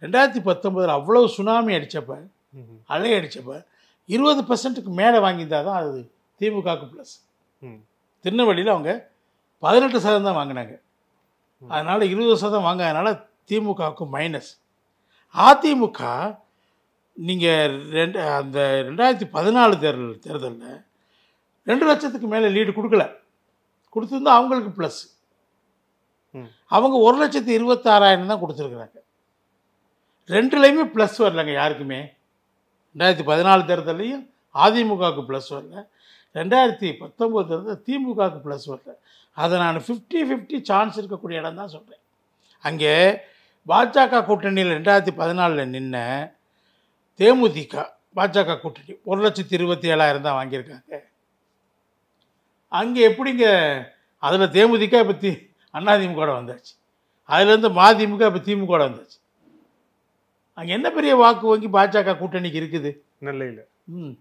ரெண்டாயிரத்தி பத்தொம்பதில் அவ்வளோ சுனாமி அடித்தப்ப அலை அடித்தப்ப இருபது பர்சன்ட்டுக்கு மேலே வாங்கியிருந்தால் தான் அது திமுகவுக்கு ப்ளஸ் திருநெல்வேலியில் அவங்க பதினெட்டு சதவீதம் தான் வாங்கினாங்க அதனால் இருபது சதவீதம் வாங்கினால திமுகவுக்கு மைனஸ் அதிமுக நீங்கள் ரெண்டு அந்த ரெண்டாயிரத்தி பதினாலு தேர்தல் தேர்தலில் ரெண்டு லட்சத்துக்கு மேலே லீடு கொடுக்கல கொடுத்துருந்தா அவங்களுக்கு ப்ளஸ் அவங்க ஒரு லட்சத்து இருபத்தாறாயிரம் தான் கொடுத்துருக்குறாங்க ரெண்டுலேயுமே ப்ளஸ் வரலங்க யாருக்குமே ரெண்டாயிரத்தி பதினாலு தேர்தலையும் அதிமுகவுக்கு ப்ளஸ் வரல ரெண்டாயிரத்தி பத்தொம்போது தேர்தல் திமுகவுக்கு ப்ளஸ் வரல அதை நான் ஃபிஃப்டி ஃபிஃப்டி சான்ஸ் இருக்கக்கூடிய இடம் தான் சொல்கிறேன் அங்கே பாஜக கூட்டணியில் ரெண்டாயிரத்தி பதினாலில் நின்ன தேமுதிக பாஜக கூட்டணி ஒரு லட்சத்தி இருபத்தி ஏழாயிரம் தான் வாங்கியிருக்காங்க அங்கே எப்படிங்க அதில் தேமுதிக இப்போ அண்ணா வந்தாச்சு அதுலேருந்து மதிமுக இப்போ திமுக வந்தாச்சு அங்கே என்ன பெரிய வாக்கு வங்கி பாஜக கூட்டணிக்கு இருக்குது நெல்லையில் ம்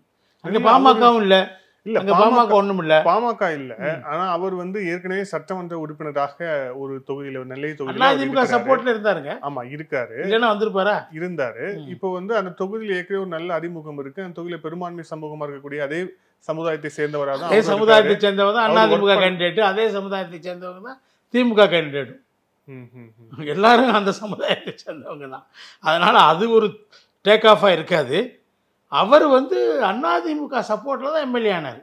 அங்கே பாமகவும் இல்லை இல்ல பாமக ஒண்ணும் இல்ல பாமக இல்ல ஆனா அவர் வந்து ஏற்கனவே சட்டமன்ற உறுப்பினராக ஒரு தொகுதியில நெல்லை தொகுதியில் அதிமுக சப்போர்ட்ல இருந்தாருங்க ஆமா இருக்காரு இல்லனா வந்திருப்பாரா இருந்தாரு இப்போ வந்து அந்த தொகுதியில ஏற்கனவே ஒரு நல்ல அறிமுகம் இருக்கு அந்த தொகுதியில பெரும்பான்மை சமூகமா இருக்கக்கூடிய அதே சமுதாயத்தை சேர்ந்தவராக தான் அதே சமுதாயத்தை சேர்ந்தவர் தான் அதிமுக கேண்டிடேட் அதே சமுதாயத்தை சேர்ந்தவங்க தான் திமுக கேண்டிடேட்டும் எல்லாரும் அந்த சமுதாயத்தை சேர்ந்தவங்க தான் அதனால் அது ஒரு டேக் ஆஃபாக இருக்காது அவர் வந்து அதிமுக சப்போர்ட்டில் தான் எம்எல்ஏ ஆனார்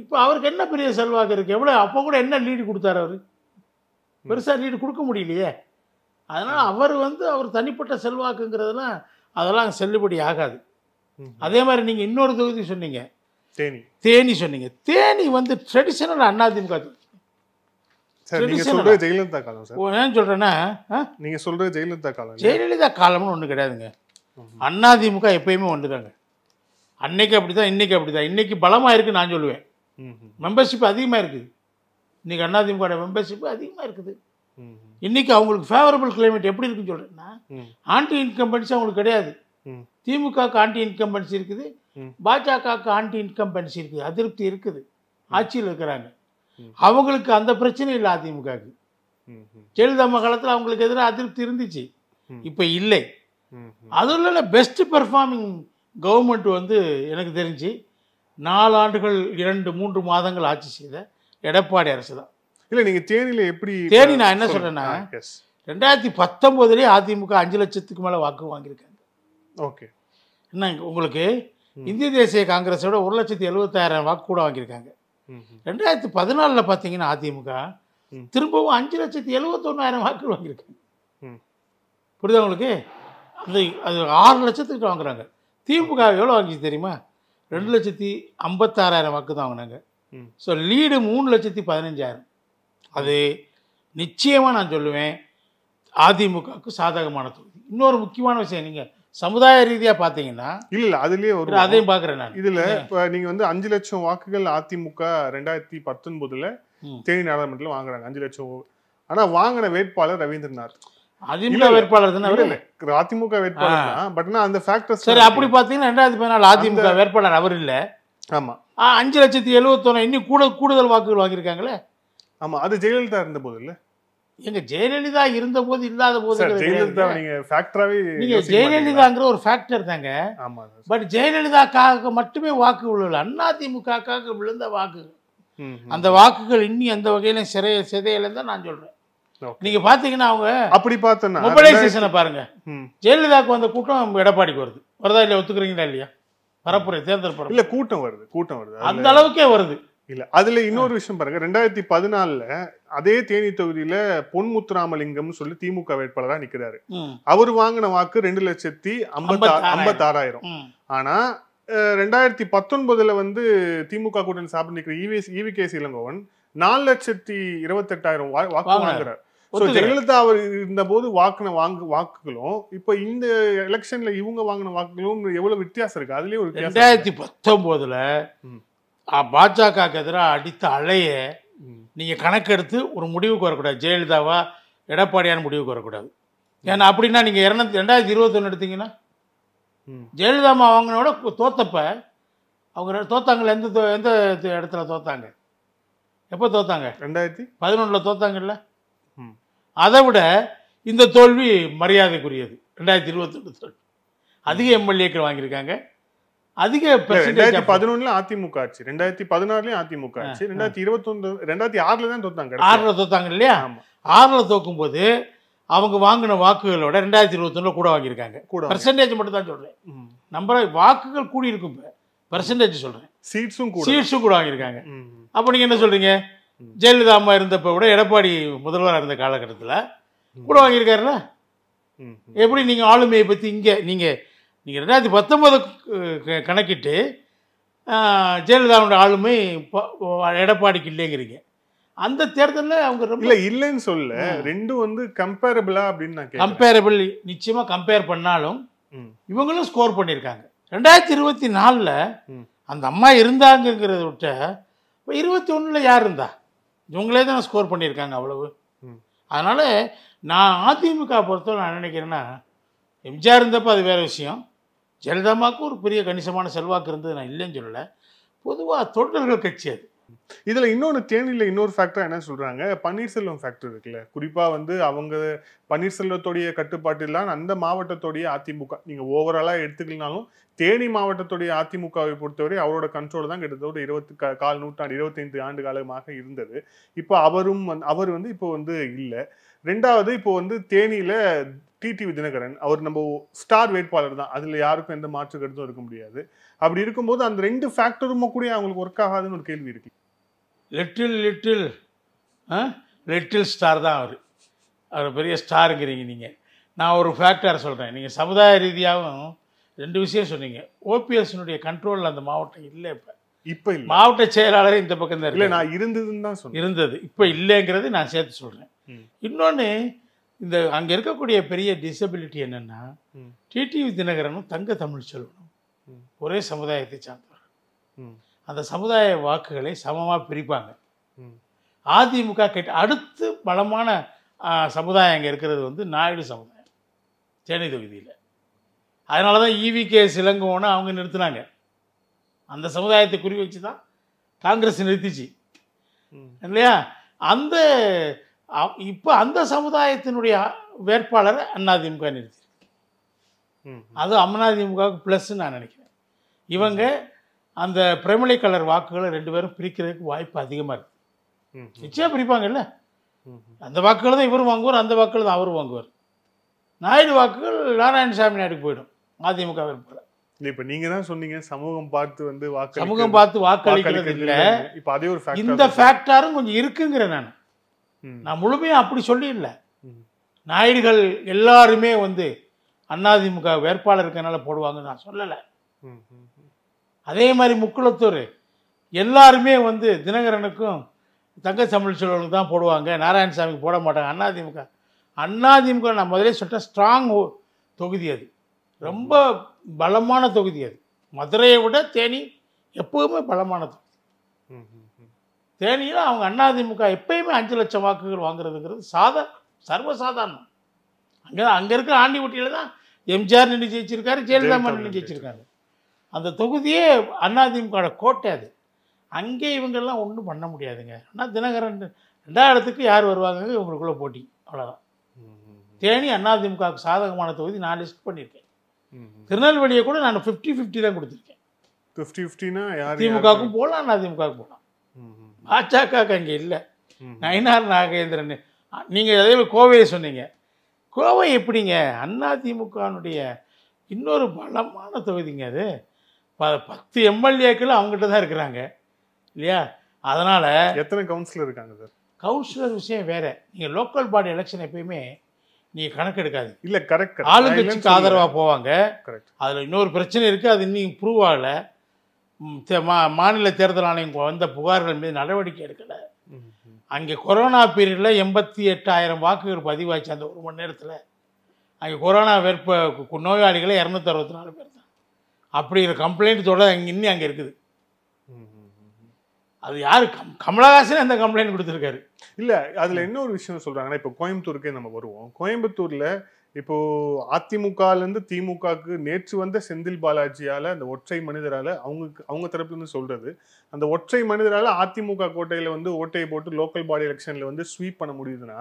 இப்போ அவருக்கு என்ன பெரிய செல்வாக்கு இருக்குது எவ்வளோ அப்போ கூட என்ன லீடு கொடுத்தார் அவர் பெருசாக லீடு கொடுக்க முடியலையே அதனால் அவர் வந்து அவர் தனிப்பட்ட செல்வாக்குங்கிறதுலாம் அதெல்லாம் செல்லுபடி ஆகாது அதே மாதிரி நீங்கள் இன்னொரு தொகுதி சொன்னீங்க தேனி தேனி சொன்னீங்க தேனி வந்து ட்ரெடிஷனல் அதிமுக சார் நீங்க ஜெயலலிதா காலம் சார் என்ன சொல்றேன்னா நீங்க சொல்ற ஜெயலலிதா காலம் ஜெயலலிதா காலம்னு ஒன்று கிடையாதுங்க அண்ணாதிமுக எப்பயுமே ஒன்று தாங்க அன்னைக்கு அப்படிதான் இன்னைக்கு அப்படிதான் இன்னைக்கு பலமாக இருக்குன்னு நான் சொல்லுவேன் மெம்பர்ஷிப் அதிகமாக இருக்குது இன்னைக்கு அண்ணாதிமுக மெம்பர்ஷிப் அதிகமாக இருக்குது இன்னைக்கு அவங்களுக்கு ஃபேவரபிள் கிளைமேட் எப்படி இருக்குன்னு சொல்றேன்னா ஆன்டி இன்கம்பன்சி அவங்களுக்கு கிடையாது திமுகவுக்கு ஆன்டி இன்கம்பன்சி இருக்குது பாஜகவுக்கு ஆன்டி இன்கம்பன்சி இருக்குது அதிருப்தி இருக்குது ஆட்சியில் இருக்கிறாங்க அவங்களுக்கு அந்த பிரச்சனை இல்லை அதிமுகவுக்கு ஜெயலலிதா காலத்தில் அவங்களுக்கு எதிராக அதிருப்தி இருந்துச்சு இப்போ இல்லை அதுவும் இல்லை பெஸ்ட் பெர்ஃபார்மிங் கவர்மெண்ட் வந்து எனக்கு தெரிஞ்சு நாலு ஆண்டுகள் இரண்டு மூன்று மாதங்கள் ஆட்சி செய்த எடப்பாடி அரசு தான் இல்லை நீங்கள் தேனியில் எப்படி தேனி நான் என்ன சொல்கிறேன்னா ரெண்டாயிரத்தி பத்தொம்போதுலேயே அதிமுக அஞ்சு லட்சத்துக்கு மேலே வாக்கு வாங்கியிருக்காங்க ஓகே என்ன உங்களுக்கு இந்திய தேசிய காங்கிரஸோட ஒரு லட்சத்தி எழுபத்தாயிரம் வாக்கு கூட வாங்கியிருக்காங்க ரெண்டாயிரத்தி பதினாலில் பார்த்தீங்கன்னா அதிமுக திரும்பவும் அஞ்சு லட்சத்தி எழுபத்தொன்னாயிரம் வாக்குகள் வாங்கியிருக்காங்க புரியுதா உங்களுக்கு அது அது ஆறு லட்சத்துக்கிட்ட வாங்குறாங்க திமுக எவ்வளோ வாங்கிச்சு தெரியுமா ரெண்டு லட்சத்தி ஐம்பத்தாறாயிரம் வாக்கு தான் வாங்கினாங்க ஸோ லீடு மூணு லட்சத்தி பதினஞ்சாயிரம் அது நிச்சயமாக நான் சொல்லுவேன் அதிமுகவுக்கு சாதகமான தொகுதி இன்னொரு முக்கியமான விஷயம் நீங்கள் சமுதாய ரீதியா பாத்தீங்கன்னா இல்ல அதுலயே ஒரு அதையும் பாக்குறேன் நான் இப்ப நீங்க வந்து அஞ்சு லட்சம் வாக்குகள் அதிமுக ரெண்டாயிரத்தி பத்தொன்பதுல தேனி நாடாளுமன்றம் வாங்குறாங்க அஞ்சு லட்சம் ஆனா வாங்கின வேட்பாளர் ரவீந்திரநாத் அதிமுக வேட்பாளர் தானே அதிமுக வேட்பாளர் தான் பட் அந்த ஃபேக்டர் சரி அப்படி பாத்தீங்கன்னா ரெண்டாயிரத்தி பதினாலு அதிமுக வேட்பாளர் அவர் இல்ல ஆமாம் அஞ்சு லட்சத்தி எழுபத்தொன்னு இன்னும் கூட கூடுதல் வாக்குகள் வாங்கியிருக்காங்களே ஆமா அது ஜெயலலிதா இருந்த போது இல்லை எங்க ஜெயலலிதா இருந்த போது இல்லாத போது ஜெயலலிதா நீங்க ஃபேக்டராவே நீங்க ஜெயலலிதாங்கிற ஒரு ஃபேக்டர் தாங்க ஆமா பட் ஜெயலலிதாக்காக மட்டுமே வாக்கு விழுல அண்ணா திமுகக்காக விழுந்த வாக்கு அந்த வாக்குகள் இன்னும் எந்த வகையிலும் சிறைய சிதையில தான் நான் சொல்றேன் நீங்க பாத்தீங்கன்னா அவங்க அப்படி பார்த்தோன்னா மொபைலைசேஷனை பாருங்க ஜெயலலிதாக்கு வந்த கூட்டம் எடப்பாடிக்கு வருது வருதா இல்ல ஒத்துக்கிறீங்களா இல்லையா பரப்புரை தேர்தல் இல்ல கூட்டம் வருது கூட்டம் வருது அந்த அளவுக்கே வருது இல்ல அதுல இன்னொரு விஷயம் பாருங்க ரெண்டாயிரத்தி பதினாலுல அதே தேனி தொகுதியில பொன்முத்துராமலிங்கம் சொல்லி திமுக வேட்பாளரா நிக்கிறாரு அவர் வாங்கின வாக்கு ரெண்டு லட்சத்தி ஐம்பத்தி ஆறாயிரம் ஆனா ரெண்டாயிரத்தி பத்தொன்பதுல வந்து திமுக கூட்டணி சாப்பிட நிற்கிற இவி கே இளங்கோவன் நாலு லட்சத்தி எட்டாயிரம் வாக்கு வாங்குறார் ஜெயலலிதா அவர் இருந்த போது வாக்குன வாங்கு வாக்குகளும் இப்ப இந்த எலெக்ஷன்ல இவங்க வாங்கின வாக்குகளும் எவ்வளவு வித்தியாசம் இருக்கு அதுலயும் ஒரு ரெண்டாயிரத்தி பத்தொன்பதுல பாஜகவுக்கு எதிராக அடித்த அலைய நீங்கள் கணக்கெடுத்து ஒரு முடிவுக்கு வரக்கூடாது ஜெயலலிதாவா எடப்பாடியான முடிவுக்கு வரக்கூடாது ஏன்னா அப்படின்னா நீங்கள் இரநூத்தி ரெண்டாயிரத்தி இருபத்தொன்று எடுத்தீங்கன்னா ஜெயலலிதா அம்மா அவங்களோட தோத்தப்ப அவங்க தோத்தாங்களே எந்த எந்த இடத்துல தோத்தாங்க எப்போ தோத்தாங்க ரெண்டாயிரத்தி பதினொன்றில் தோத்தாங்கல்ல அதை விட இந்த தோல்வி மரியாதைக்குரியது ரெண்டாயிரத்தி இருபத்தொன்று தோல்வி அதிக எம்எல்ஏக்கள் வாங்கியிருக்காங்க அதிக ரெண்டாயிரத்தி பதினொன்னுல அதிமுக ஆச்சு ரெண்டாயிரத்தி பதினாறுலயும் அதிமுக ஆச்சு ரெண்டாயிரத்தி இருபத்தொன்னு ரெண்டாயிரத்தி ஆறுல தான் தோத்தாங்க ஆறுல தோத்தாங்க இல்லையா ஆறுல தோக்கும் போது அவங்க வாங்கின வாக்குகளோட ரெண்டாயிரத்தி இருபத்தொன்னுல கூட வாங்கியிருக்காங்க கூட பெர்சன்டேஜ் மட்டும் தான் சொல்றேன் நம்ம வாக்குகள் கூடி இருக்கும் இப்போ பெர்சன்டேஜ் சொல்றேன் சீட்ஸும் கூட சீட்ஸும் கூட வாங்கியிருக்காங்க அப்போ நீங்க என்ன சொல்றீங்க ஜெயலலிதா அம்மா இருந்தப்ப கூட எடப்பாடி முதல்வராக இருந்த காலகட்டத்தில் கூட வாங்கியிருக்காருல்ல எப்படி நீங்கள் ஆளுமையை பற்றி இங்கே நீங்கள் நீங்கள் ரெண்டாயிரத்தி பத்தொம்போது கணக்கிட்டு ஜெயலலிதாவோட ஆளுமை எடப்பாடிக்கு இல்லைங்கிறீங்க அந்த தேர்தலில் அவங்க ரொம்ப இல்லை இல்லைன்னு சொல்ல ரெண்டும் வந்து கம்பேரபிளா அப்படின்னு நான் கம்பேரபிள் நிச்சயமாக கம்பேர் பண்ணாலும் இவங்களும் ஸ்கோர் பண்ணியிருக்காங்க ரெண்டாயிரத்தி இருபத்தி நாலில் அந்த அம்மா இருந்தாங்கிறத விட்ட இப்போ இருபத்தி ஒன்றில் யார் இருந்தா இவங்களே தான் ஸ்கோர் பண்ணியிருக்காங்க அவ்வளவு அதனால் நான் அதிமுக பொறுத்தவரை நான் நினைக்கிறேன்னா எம்ஜிஆர் இருந்தப்போ அது வேறு விஷயம் ஜெயலலிதாவுக்கு ஒரு பெரிய கணிசமான செல்வாக்கு இருந்தது நான் இல்லைன்னு சொல்லலை பொதுவாக தொண்டர்கள் கட்சி அது இதில் இன்னொன்று தேனியில் இன்னொரு ஃபேக்டர் என்ன சொல்கிறாங்க பன்னீர்செல்வம் ஃபேக்டர் இருக்குல்ல குறிப்பாக வந்து அவங்க பன்னீர்செல்வத்துடைய கட்டுப்பாட்டிலான் அந்த மாவட்டத்துடைய அதிமுக நீங்கள் ஓவராலாக எடுத்துக்கலனாலும் தேனி மாவட்டத்துடைய அதிமுகவை பொறுத்தவரை அவரோட கண்ட்ரோல் தான் கிட்டத்தட்ட ஒரு இருபத்தி கால் நூற்றாண்டு இருபத்தைந்து ஆண்டு காலமாக இருந்தது இப்போ அவரும் அவர் வந்து இப்போ வந்து இல்லை ரெண்டாவது இப்போ வந்து தேனியில் டிடிவி தினகரன் அவர் நம்ம ஸ்டார் வேட்பாளர் தான் அதில் யாருக்கும் எந்த மாற்று கருத்தும் இருக்க முடியாது அப்படி இருக்கும்போது அந்த ரெண்டு ஃபேக்டரும் கூட அவங்களுக்கு ஒர்க் ஆகாதுன்னு ஒரு கேள்வி இருக்கு லிட்டில் லிட்டில் லிட்டில் ஸ்டார் தான் அவர் அவர் பெரிய ஸ்டாருங்கிறீங்க நீங்கள் நான் ஒரு ஃபேக்டர் சொல்கிறேன் நீங்கள் சமுதாய ரீதியாகவும் ரெண்டு விஷயம் சொன்னீங்க ஓபிஎஸ்னுடைய கண்ட்ரோலில் அந்த மாவட்டம் இல்லை இப்போ இப்போ இல்லை மாவட்ட செயலாளர் இந்த பக்கம் தான் இல்லை நான் இருந்ததுன்னு தான் சொன்னேன் இருந்தது இப்போ இல்லைங்கிறது நான் சேர்த்து சொல்கிறேன் இன்னொன்று இந்த அங்கே இருக்கக்கூடிய பெரிய டிசபிலிட்டி என்னென்னா டிடிவி தினகரனும் தங்க தமிழ் சொல்லணும் ஒரே சமுதாயத்தை சார்ந்தவர் அந்த சமுதாய வாக்குகளை சமமாக பிரிப்பாங்க அதிமுக கேட்ட அடுத்து பலமான சமுதாயம் அங்கே இருக்கிறது வந்து நாயுடு சமுதாயம் சென்னை தொகுதியில் அதனால தான் இவிகே e சிலங்கோன்னு அவங்க நிறுத்தினாங்க அந்த சமுதாயத்தை குறி வச்சு தான் காங்கிரஸ் நிறுத்திச்சு இல்லையா அந்த இப்போ அந்த சமுதாயத்தினுடைய வேட்பாளர் அதிமுக நிறுத்தி அது அதிமுகவுக்கு ப்ளஸ்ன்னு நான் நினைக்கிறேன் இவங்க அந்த பிரமிளை கலர் வாக்குகளை ரெண்டு பேரும் பிரிக்கிறதுக்கு வாய்ப்பு அதிகமாக இருக்குது நிச்சயம் பிரிப்பாங்கல்ல அந்த வாக்குகள் தான் இவரும் வாங்குவார் அந்த வாக்குகள் தான் அவரும் வாங்குவார் நாயுடு வாக்குகள் நாராயணசாமி நாயுடுக்கு போயிடும் அதிமுக வேட்பாளர் இப்போ நீங்கள் தான் சொன்னீங்க சமூகம் பார்த்து வந்து வாக்கு சமூகம் பார்த்து வாக்களிக்கிறது இல்லை இப்போ அதே ஒரு இந்த ஃபேக்டாரும் கொஞ்சம் இருக்குங்கிறேன் நான் நான் முழுமையாக அப்படி சொல்லிடல நாயுடுகள் எல்லாருமே வந்து அதிமுக வேட்பாளர் இருக்கனால போடுவாங்கன்னு நான் சொல்லலை அதே மாதிரி முக்குளத்தூர் எல்லாருமே வந்து தினகரனுக்கும் தங்க தமிழ்ச்செல்வனுக்கு தான் போடுவாங்க நாராயணசாமிக்கு போட மாட்டாங்க அதிமுக அதிமுக நான் முதலே சொல்லிட்டேன் ஸ்ட்ராங் தொகுதி அது ரொம்ப பலமான தொகுதி அது மதுரையை விட தேனி எப்பவுமே பலமான தொகுதி தேனியில் அவங்க அதிமுக எப்பயுமே அஞ்சு லட்சம் வாக்குகள் வாங்குறதுங்கிறது சாத சர்வசாதாரணம் அங்கே தான் அங்கே இருக்கிற ஒட்டியில் தான் எம்ஜிஆர் நின்று ஜெயிச்சிருக்காரு ஜெயலலிதா நின்று ஜெயிச்சிருக்காரு அந்த தொகுதியே அதிமுக கோட்டை அது அங்கே இவங்கெல்லாம் ஒன்றும் பண்ண முடியாதுங்க ஆனால் தினகரன் ரெண்டாயிரத்துக்கு யார் வருவாங்க இவங்களுக்குள்ள போட்டி அவ்வளோதான் தேனி அண்ணாதிமுகவுக்கு சாதகமான தொகுதி நான் லிஸ்ட் பண்ணியிருக்கேன் திருநெல்வேலியை கூட நான் ஃபிஃப்டி ஃபிஃப்டி தான் கொடுத்துருக்கேன் ஃபிஃப்டி ஃபிஃப்டினா திமுகவுக்கும் போகலாம் அதிமுகவுக்கு போகலாம் பாஜகவுக்கு அங்கே இல்லை நயினார் நாகேந்திரன் நீங்கள் அதே கோவையை சொன்னீங்க கோவை எப்படிங்க அதிமுகனுடைய இன்னொரு பலமான தொகுதிங்க அது ப பத்து எம்எல்ஏக்கள் அவங்ககிட்ட தான் இருக்கிறாங்க இல்லையா அதனால் எத்தனை கவுன்சிலர் இருக்காங்க சார் கவுன்சிலர் விஷயம் வேறு நீங்கள் லோக்கல் பாடி எலெக்ஷன் எப்பயுமே நீங்கள் கணக்கெடுக்காது இல்லை கரெக்ட் ஆளுங்கட்சிக்கு ஆதரவாக போவாங்க கரெக்ட் அதில் இன்னொரு பிரச்சனை இருக்குது அது இன்னும் ப்ரூவ் ஆகலை மா மாநில தேர்தல் ஆணையம் வந்த புகார்கள் மீது நடவடிக்கை எடுக்கலை அங்கே கொரோனா பீரியடில் எண்பத்தி எட்டாயிரம் வாக்குகள் பதிவாச்சு அந்த ஒரு மணி நேரத்தில் அங்கே கொரோனா வெப்ப நோயாளிகளை இரநூத்தி அறுபத்தி நாலு பேர் தான் அப்படிங்கிற கம்ப்ளைண்ட் தொடர் அங்கே இன்னும் அங்கே இருக்குது அது யார் கம் கமலஹாசன் அந்த கம்ப்ளைண்ட் கொடுத்துருக்காரு இல்லை அதில் இன்னொரு விஷயம் சொல்கிறாங்கன்னா இப்போ கோயம்புத்தூருக்கே நம்ம வருவோம் கோயம்புத்தூரில் இப்போ அதிமுகலேருந்து திமுகவுக்கு நேற்று வந்த செந்தில் பாலாஜியால அந்த ஒற்றை மனிதரால அவங்களுக்கு அவங்க தரப்புலேருந்து சொல்றது அந்த ஒற்றை மனிதரால அதிமுக கோட்டையில வந்து ஓட்டையை போட்டு லோக்கல் பாடி எலெக்ஷன்ல வந்து ஸ்வீப் பண்ண முடியுதுன்னா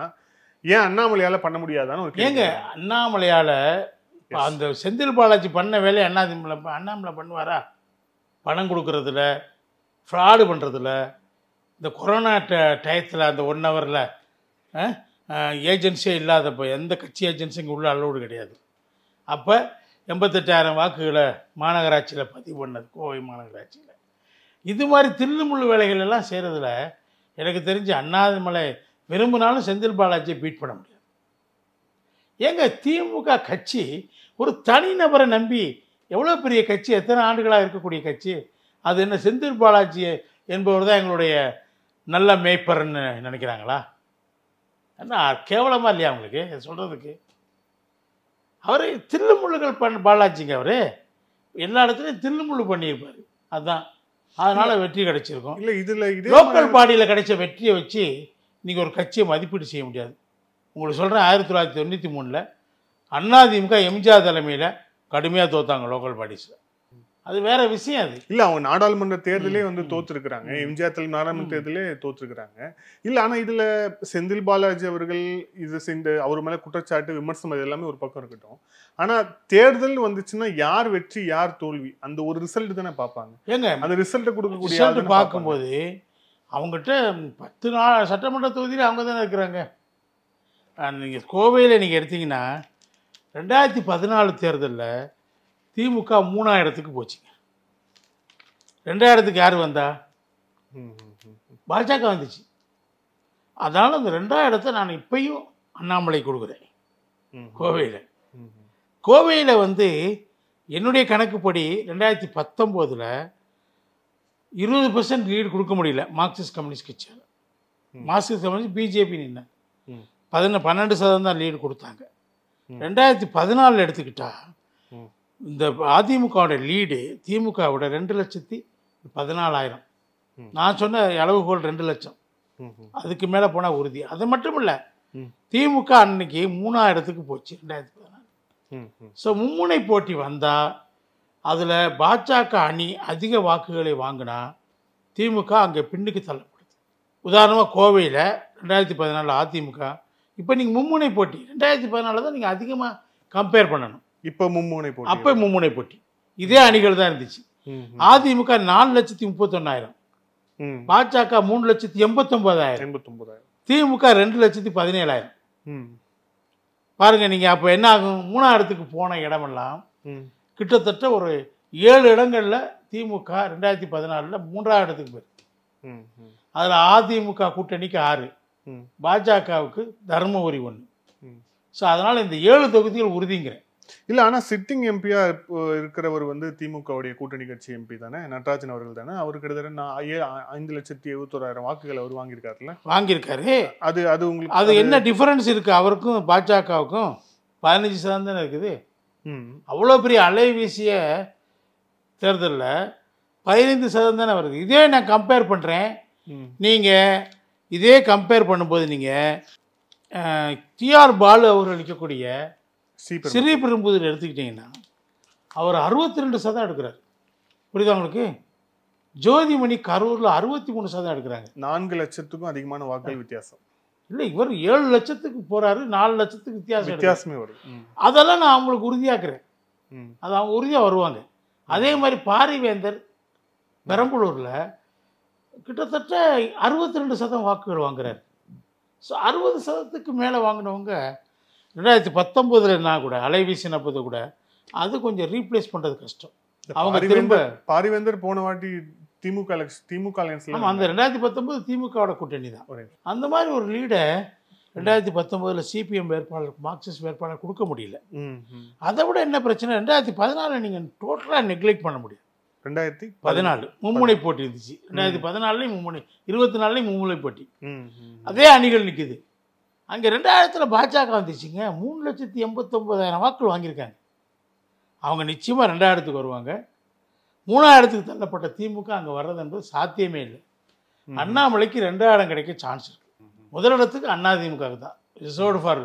ஏன் அண்ணாமலையால பண்ண முடியாதான்னு ஏங்க அண்ணாமலையால அந்த செந்தில் பாலாஜி பண்ண வேலையை அண்ணாதிமுல அண்ணாமலை பண்ணுவாரா பணம் கொடுக்கறதுல ஃப்ராடு பண்ணுறதுல இந்த கொரோனா டயத்தில் அந்த ஒன் ஹவரில் ஏஜென்சியே இல்லாதப்போ எந்த கட்சி ஏஜென்சிங்க உள்ள அலோடு கிடையாது அப்போ எண்பத்தெட்டாயிரம் வாக்குகளை மாநகராட்சியில் பதிவு பண்ணது கோவை மாநகராட்சியில் இது மாதிரி தில்லுமுள்ளு வேலைகள் எல்லாம் செய்கிறதுல எனக்கு தெரிஞ்சு அண்ணாமலை விரும்பினாலும் செந்தில் பாலாஜியை பீட் பண்ண முடியாது ஏங்க திமுக கட்சி ஒரு தனிநபரை நம்பி எவ்வளோ பெரிய கட்சி எத்தனை ஆண்டுகளாக இருக்கக்கூடிய கட்சி அது என்ன செந்தில் பாலாஜி என்பவர் தான் எங்களுடைய நல்ல மேய்ப்பர்ன்னு நினைக்கிறாங்களா என்ன கேவலமாக இல்லையா அவங்களுக்கு சொல்கிறதுக்கு அவர் தில்லுமுள்ளுகள் பண் பாலாஜிங்க அவர் எல்லா இடத்துலையும் தில்லுமுள்ளு பண்ணியிருப்பார் அதுதான் அதனால் வெற்றி கிடைச்சிருக்கும் இல்லை இதில் லோக்கல் பாடியில் கிடைச்ச வெற்றியை வச்சு நீங்கள் ஒரு கட்சியை மதிப்பீடு செய்ய முடியாது உங்களுக்கு சொல்கிறேன் ஆயிரத்தி தொள்ளாயிரத்தி தொண்ணூற்றி மூணில் அதிமுக எம்ஜிஆர் தலைமையில் கடுமையாக தோத்தாங்க லோக்கல் பாடிஸில் அது வேற விஷயம் அது இல்ல அவங்க நாடாளுமன்ற தேர்தலே வந்து தோத்துருக்குறாங்க எம்ஜிஆர் தலைமை நாடாளுமன்ற தேர்தலே தோத்துருக்குறாங்க இல்ல ஆனா இதுல செந்தில் பாலாஜி அவர்கள் இது செஞ்ச அவர் மேல குற்றச்சாட்டு விமர்சனம் அது எல்லாமே ஒரு பக்கம் இருக்கட்டும் ஆனா தேர்தல் வந்துச்சுன்னா யார் வெற்றி யார் தோல்வி அந்த ஒரு ரிசல்ட் தானே பார்ப்பாங்க ஏங்க அந்த ரிசல்ட்டை கொடுக்கக்கூடிய பார்க்கும்போது அவங்ககிட்ட பத்து நாள் சட்டமன்ற தொகுதியில் அவங்க தானே இருக்கிறாங்க நீங்கள் கோவையில் நீங்கள் எடுத்தீங்கன்னா ரெண்டாயிரத்தி பதினாலு தேர்தலில் திமுக மூணாயிரத்துக்கு போச்சுங்க ரெண்டாயிரத்துக்கு யார் வந்தா பாஜக வந்துச்சு அதனால் அந்த ரெண்டாயிரத்தை நான் இப்பையும் அண்ணாமலை கொடுக்குறேன் கோவையில் கோவையில் வந்து என்னுடைய கணக்குப்படி ரெண்டாயிரத்தி பத்தொம்போதில் இருபது பர்சன்ட் லீடு கொடுக்க முடியல மார்க்சிஸ்ட் கம்யூனிஸ்ட் கட்சியால் மார்க்சிஸ்ட் கம்யூனிஸ்ட் பிஜேபி நின்று பதின பன்னெண்டு சதவீதம் தான் லீடு கொடுத்தாங்க ரெண்டாயிரத்தி பதினாலில் எடுத்துக்கிட்டால் இந்த அதிமுகவோட லீடு திமுகவோட ரெண்டு லட்சத்தி பதினாலாயிரம் நான் சொன்ன அளவுகோல் ரெண்டு லட்சம் அதுக்கு மேலே போனால் உறுதி அது மட்டும் இல்லை திமுக அன்னைக்கு மூணாயிரத்துக்கு போச்சு ரெண்டாயிரத்தி பதினாலு ஸோ மும்முனை போட்டி வந்தால் அதில் பாஜக அணி அதிக வாக்குகளை வாங்கினா திமுக அங்கே பின்னுக்கு தள்ளப்படுது உதாரணமாக கோவையில் ரெண்டாயிரத்தி பதினாலு அதிமுக இப்போ நீங்கள் மும்முனை போட்டி ரெண்டாயிரத்தி பதினாலு தான் நீங்கள் அதிகமாக கம்பேர் பண்ணணும் இப்போ மும்முனை போட்டி அப்போ மும்முனை போட்டி இதே அணிகள் தான் இருந்துச்சு அதிமுக நாலு லட்சத்தி முப்பத்தொன்னாயிரம் பாஜக மூணு லட்சத்தி எண்பத்தொன்பதாயிரம் எண்பத்தொன்பதாயிரம் திமுக ரெண்டு லட்சத்தி பதினேழாயிரம் பாருங்க நீங்க அப்போ என்ன ஆகும் இடத்துக்கு போன இடமெல்லாம் கிட்டத்தட்ட ஒரு ஏழு இடங்கள்ல திமுக ரெண்டாயிரத்தி பதினாலுல மூன்றாவது இடத்துக்கு போயிருக்கு அதில் அதிமுக கூட்டணிக்கு ஆறு பாஜகவுக்கு தர்மபுரி ஒன்று ஸோ அதனால் இந்த ஏழு தொகுதிகள் உறுதிங்கிறேன் இல்லை ஆனால் சிட்டிங் எம்பியா இருக்கிறவர் வந்து திமுகவுடைய கூட்டணி கட்சி எம்பி தானே நடராஜன் அவர்கள் தானே அவர் கிட்டத்தட்ட நான் ஐந்து லட்சத்தி எழுபத்தோராயிரம் வாக்குகள் அவர் வாங்கியிருக்காருல்ல வாங்கியிருக்காரு அது அது உங்களுக்கு அது என்ன டிஃபரன்ஸ் இருக்குது அவருக்கும் பாஜகவுக்கும் பதினஞ்சு சதவீதம் தானே இருக்குது அவ்வளோ பெரிய அலை வீசிய தேர்தலில் பதினைந்து சதவீதம் தானே வருது இதே நான் கம்பேர் பண்ணுறேன் நீங்கள் இதே கம்பேர் பண்ணும்போது நீங்கள் டிஆர் பாலு அவர்கள் அளிக்கக்கூடிய சிறிய பெரும்புதில் எடுத்துக்கிட்டிங்கன்னா அவர் அறுபத்தி ரெண்டு சதம் எடுக்கிறார் புரியுதா உங்களுக்கு ஜோதிமணி கரூரில் அறுபத்தி மூணு சதம் எடுக்கிறாங்க நான்கு லட்சத்துக்கும் அதிகமான வாக்கள் வித்தியாசம் இல்லை இவர் ஏழு லட்சத்துக்கு போறாரு நாலு லட்சத்துக்கு வித்தியாசம் வித்தியாசமே வரும் அதெல்லாம் நான் அவங்களுக்கு உறுதியாக்குறேன் அது அவங்க உறுதியாக வருவாங்க அதே மாதிரி பாரிவேந்தர் பெரம்பலூரில் கிட்டத்தட்ட அறுபத்தி ரெண்டு சதம் வாக்குகள் வாங்குறாரு ஸோ அறுபது சதத்துக்கு மேலே வாங்கினவங்க ரெண்டாயிரத்தி பத்தொம்போதுலன்னா கூட அலைவீசின போது கூட அது கொஞ்சம் ரீப்ளேஸ் பண்ணுறது கஷ்டம் அவங்க திரும்ப பாரிவேந்தர் போன வாட்டி திமுக திமுக அந்த ரெண்டாயிரத்தி பத்தொம்போது திமுகவோட கூட்டணி தான் அந்த மாதிரி ஒரு லீடை ரெண்டாயிரத்தி பத்தொம்போதில் சிபிஎம் வேட்பாளர் மார்க்சிஸ்ட் வேட்பாளர் கொடுக்க முடியல அதை விட என்ன பிரச்சனை ரெண்டாயிரத்தி பதினாலு நீங்கள் டோட்டலாக நெக்லெக்ட் பண்ண முடியும் ரெண்டாயிரத்தி பதினாலு மும்முனை போட்டி இருந்துச்சு ரெண்டாயிரத்தி பதினாலுலேயும் மும்முனை இருபத்தி நாலுலேயும் மும்முனை போட்டி அதே அணிகள் நிற்குது அங்கே ரெண்டாயிரத்தில் பாஜக வந்துச்சுங்க மூணு லட்சத்தி எண்பத்தொம்போதாயிரம் வாக்குகள் வாங்கியிருக்காங்க அவங்க நிச்சயமாக ரெண்டாயிரத்துக்கு வருவாங்க மூணாயிரத்துக்கு தள்ளப்பட்ட திமுக அங்கே வர்றது என்பது சாத்தியமே இல்லை அண்ணாமலைக்கு ரெண்டாயிரம் கிடைக்க சான்ஸ் இருக்குது முதலிடத்துக்கு அண்ணா திமுக தான் ரிசர்வ்டு ஃபார்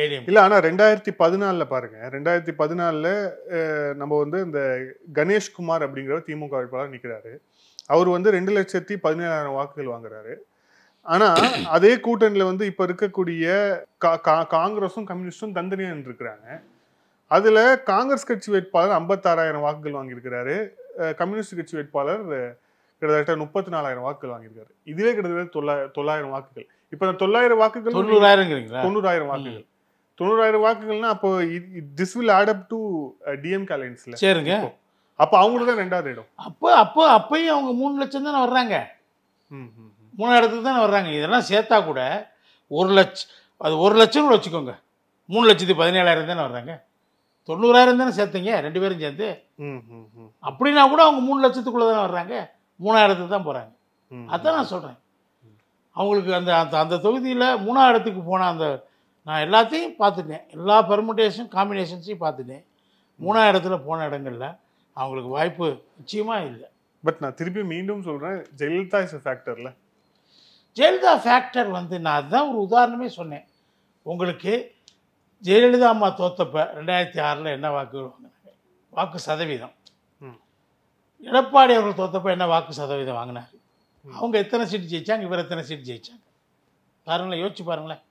ஏடிஎம் இல்லை ஆனால் ரெண்டாயிரத்தி பதினாலில் பாருங்கள் ரெண்டாயிரத்தி பதினாலில் நம்ம வந்து இந்த கணேஷ்குமார் அப்படிங்கிற திமுக வேட்பாளர் நிற்கிறாரு அவர் வந்து ரெண்டு லட்சத்தி பதினேழாயிரம் வாக்குகள் வாங்குறாரு ஆனா அதே கூட்டணியில வந்து இப்ப இருக்கக்கூடிய காங்கிரஸும் கம்யூனிஸ்டும் தந்தனியா இருக்கிறாங்க அதுல காங்கிரஸ் கட்சி வேட்பாளர் ஐம்பத்தாறாயிரம் வாக்குகள் வாங்கியிருக்கிறாரு கம்யூனிஸ்ட் கட்சி வேட்பாளர் கிட்டத்தட்ட முப்பத்தி நாலாயிரம் வாக்குகள் வாங்கியிருக்காரு இதுவே கிட்டத்தட்ட தொள்ளாயிரம் தொள்ளாயிரம் வாக்குகள் இப்ப இந்த தொள்ளாயிரம் வாக்குகள் தொண்ணூறாயிரம் தொண்ணூறாயிரம் வாக்குகள் தொண்ணூறாயிரம் வாக்குகள்னா அப்போ this will add up to டிஎம் கேலன்ஸ்ல சரிங்க அப்போ அவங்களுக்கு தான் ரெண்டாவது இடம் அப்போ அப்போ அப்பயும் அவங்க மூணு லட்சம் தானே வர்றாங்க மூணாவது இடத்துக்கு தானே வர்றாங்க இதெல்லாம் சேர்த்தா கூட ஒரு லட்ச அது ஒரு லட்சம்னு வச்சுக்கோங்க மூணு லட்சத்தி பதினேழாயிரம் தானே வர்றாங்க தொண்ணூறாயிரம் தானே சேர்த்தீங்க ரெண்டு பேரும் சேர்ந்து அப்படின்னா கூட அவங்க மூணு லட்சத்துக்குள்ளே தானே வர்றாங்க மூணாயிரத்துக்கு தான் போகிறாங்க அதான் நான் சொல்கிறேன் அவங்களுக்கு அந்த அந்த அந்த தொகுதியில் மூணாயிரத்துக்கு இடத்துக்கு போன அந்த நான் எல்லாத்தையும் பார்த்துட்டேன் எல்லா பெர்முடேஷன் காம்பினேஷன்ஸையும் பார்த்துட்டேன் மூணாவது இடத்துல போன இடங்களில் அவங்களுக்கு வாய்ப்பு நிச்சயமாக இல்லை பட் நான் திருப்பி மீண்டும் சொல்கிறேன் ஜெயலலிதா இஸ் ஃபேக்டரில் ஜெயலலிதா ஃபேக்டர் வந்து நான் அதுதான் ஒரு உதாரணமே சொன்னேன் உங்களுக்கு ஜெயலலிதா அம்மா தோத்தப்ப ரெண்டாயிரத்தி ஆறில் என்ன வாக்கு வாங்கினாங்க வாக்கு சதவீதம் எடப்பாடி அவர்கள் தோத்தப்ப என்ன வாக்கு சதவீதம் வாங்கினார் அவங்க எத்தனை சீட்டு ஜெயிச்சாங்க இவர் எத்தனை சீட் ஜெயிச்சாங்க பாருங்களேன் யோசிச்சு பாருங்களேன்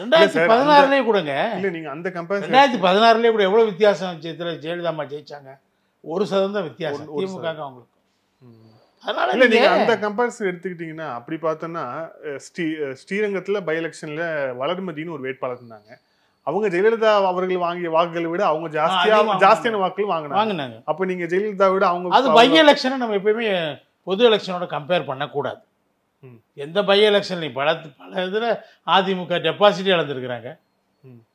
ரெண்டாயிரத்தி பதினாறுலேயே கொடுங்க இல்லை நீங்கள் அந்த கம்பெனி ரெண்டாயிரத்தி பதினாறுலேயே கூட எவ்வளோ வித்தியாசம் ஜெயலலிதா அம்மா ஜெயிச்சாங்க ஒரு சதவீதம் வித்தியாசம் திமுக அவங்களுக்கு அதனால இல்லை நீங்கள் அந்த கம்பேரிசன் எடுத்துக்கிட்டிங்கன்னா அப்படி பார்த்தோன்னா ஸ்ரீ ஸ்ரீரங்கத்தில் பை எலெக்ஷனில் வளர்மதினு ஒரு வேட்பாளர் இருந்தாங்க அவங்க ஜெயலலிதா அவர்கள் வாங்கிய வாக்குகளை விட அவங்க ஜாஸ்தியா ஜாஸ்தியான வாக்குகள் வாங்கினாங்க வாங்கினாங்க அப்போ நீங்கள் ஜெயலலிதா விட அவங்க அது பை எலெக்ஷனை நம்ம எப்பயுமே பொது எலெக்ஷனோட கம்பேர் பண்ணக்கூடாது எந்த பை எலெக்ஷன்லையும் பல பல இதில் அதிமுக டெபாசிட் இழந்திருக்கிறாங்க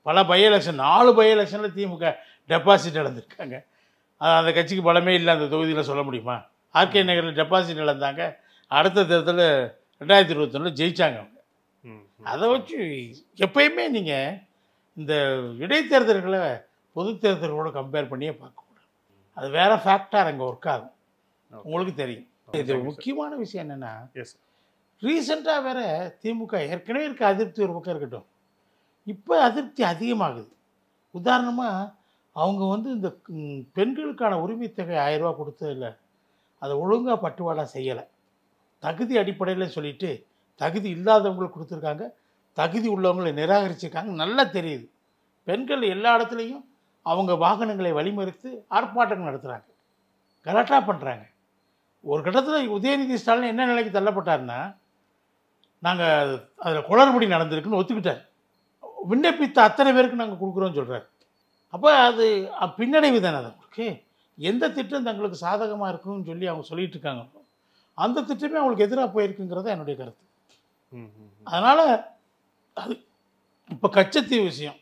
பல பை எலெக்ஷன் நாலு பை எலெக்ஷனில் திமுக டெபாசிட் இழந்திருக்காங்க அது அந்த கட்சிக்கு பலமே இல்லை அந்த தொகுதியில் சொல்ல முடியுமா ஆர்கே நகரில் டெபாசிட் நடந்தாங்க அடுத்த தேர்தலில் ரெண்டாயிரத்தி இருபத்தொன்னில் ஜெயித்தாங்க அவங்க அதை வச்சு எப்பயுமே நீங்கள் இந்த இடைத்தேர்தல்களை பொது தேர்தல்களோட கம்பேர் பண்ணியே பார்க்கக்கூடாது அது வேறு ஃபேக்டாக அங்கே ஒர்க் ஆகும் உங்களுக்கு தெரியும் இது முக்கியமான விஷயம் என்னென்னா ரீசெண்டாக வேற திமுக ஏற்கனவே இருக்க அதிருப்தி ஒரு பக்கம் இருக்கட்டும் இப்போ அதிருப்தி அதிகமாகுது உதாரணமாக அவங்க வந்து இந்த பெண்களுக்கான உரிமை தொகை ஆயிரம் ரூபா கொடுத்ததில்லை அதை ஒழுங்காக பட்டுவாடா செய்யலை தகுதி அடிப்படையில் சொல்லிவிட்டு தகுதி இல்லாதவங்களுக்கு கொடுத்துருக்காங்க தகுதி உள்ளவங்களை நிராகரிச்சிருக்காங்க நல்லா தெரியுது பெண்கள் எல்லா இடத்துலையும் அவங்க வாகனங்களை வழிமறித்து ஆர்ப்பாட்டங்கள் நடத்துகிறாங்க கரெக்டாக பண்ணுறாங்க ஒரு கட்டத்தில் உதயநிதி ஸ்டாலின் என்ன நிலைக்கு தள்ளப்பட்டார்னா நாங்கள் அதில் குளறுபடி நடந்திருக்குன்னு ஒத்துக்கிட்டார் விண்ணப்பித்த அத்தனை பேருக்கு நாங்கள் கொடுக்குறோன்னு சொல்கிறார் அப்போ அது பின்னடைவு தானே அது உங்களுக்கு எந்த திட்டம் தங்களுக்கு சாதகமாக இருக்கும்னு சொல்லி அவங்க சொல்லிட்டு இருக்காங்க அந்த திட்டமே அவங்களுக்கு எதிராக போயிருக்குங்கிறத என்னுடைய கருத்து அதனால் அது இப்போ கச்சத்தீவு விஷயம்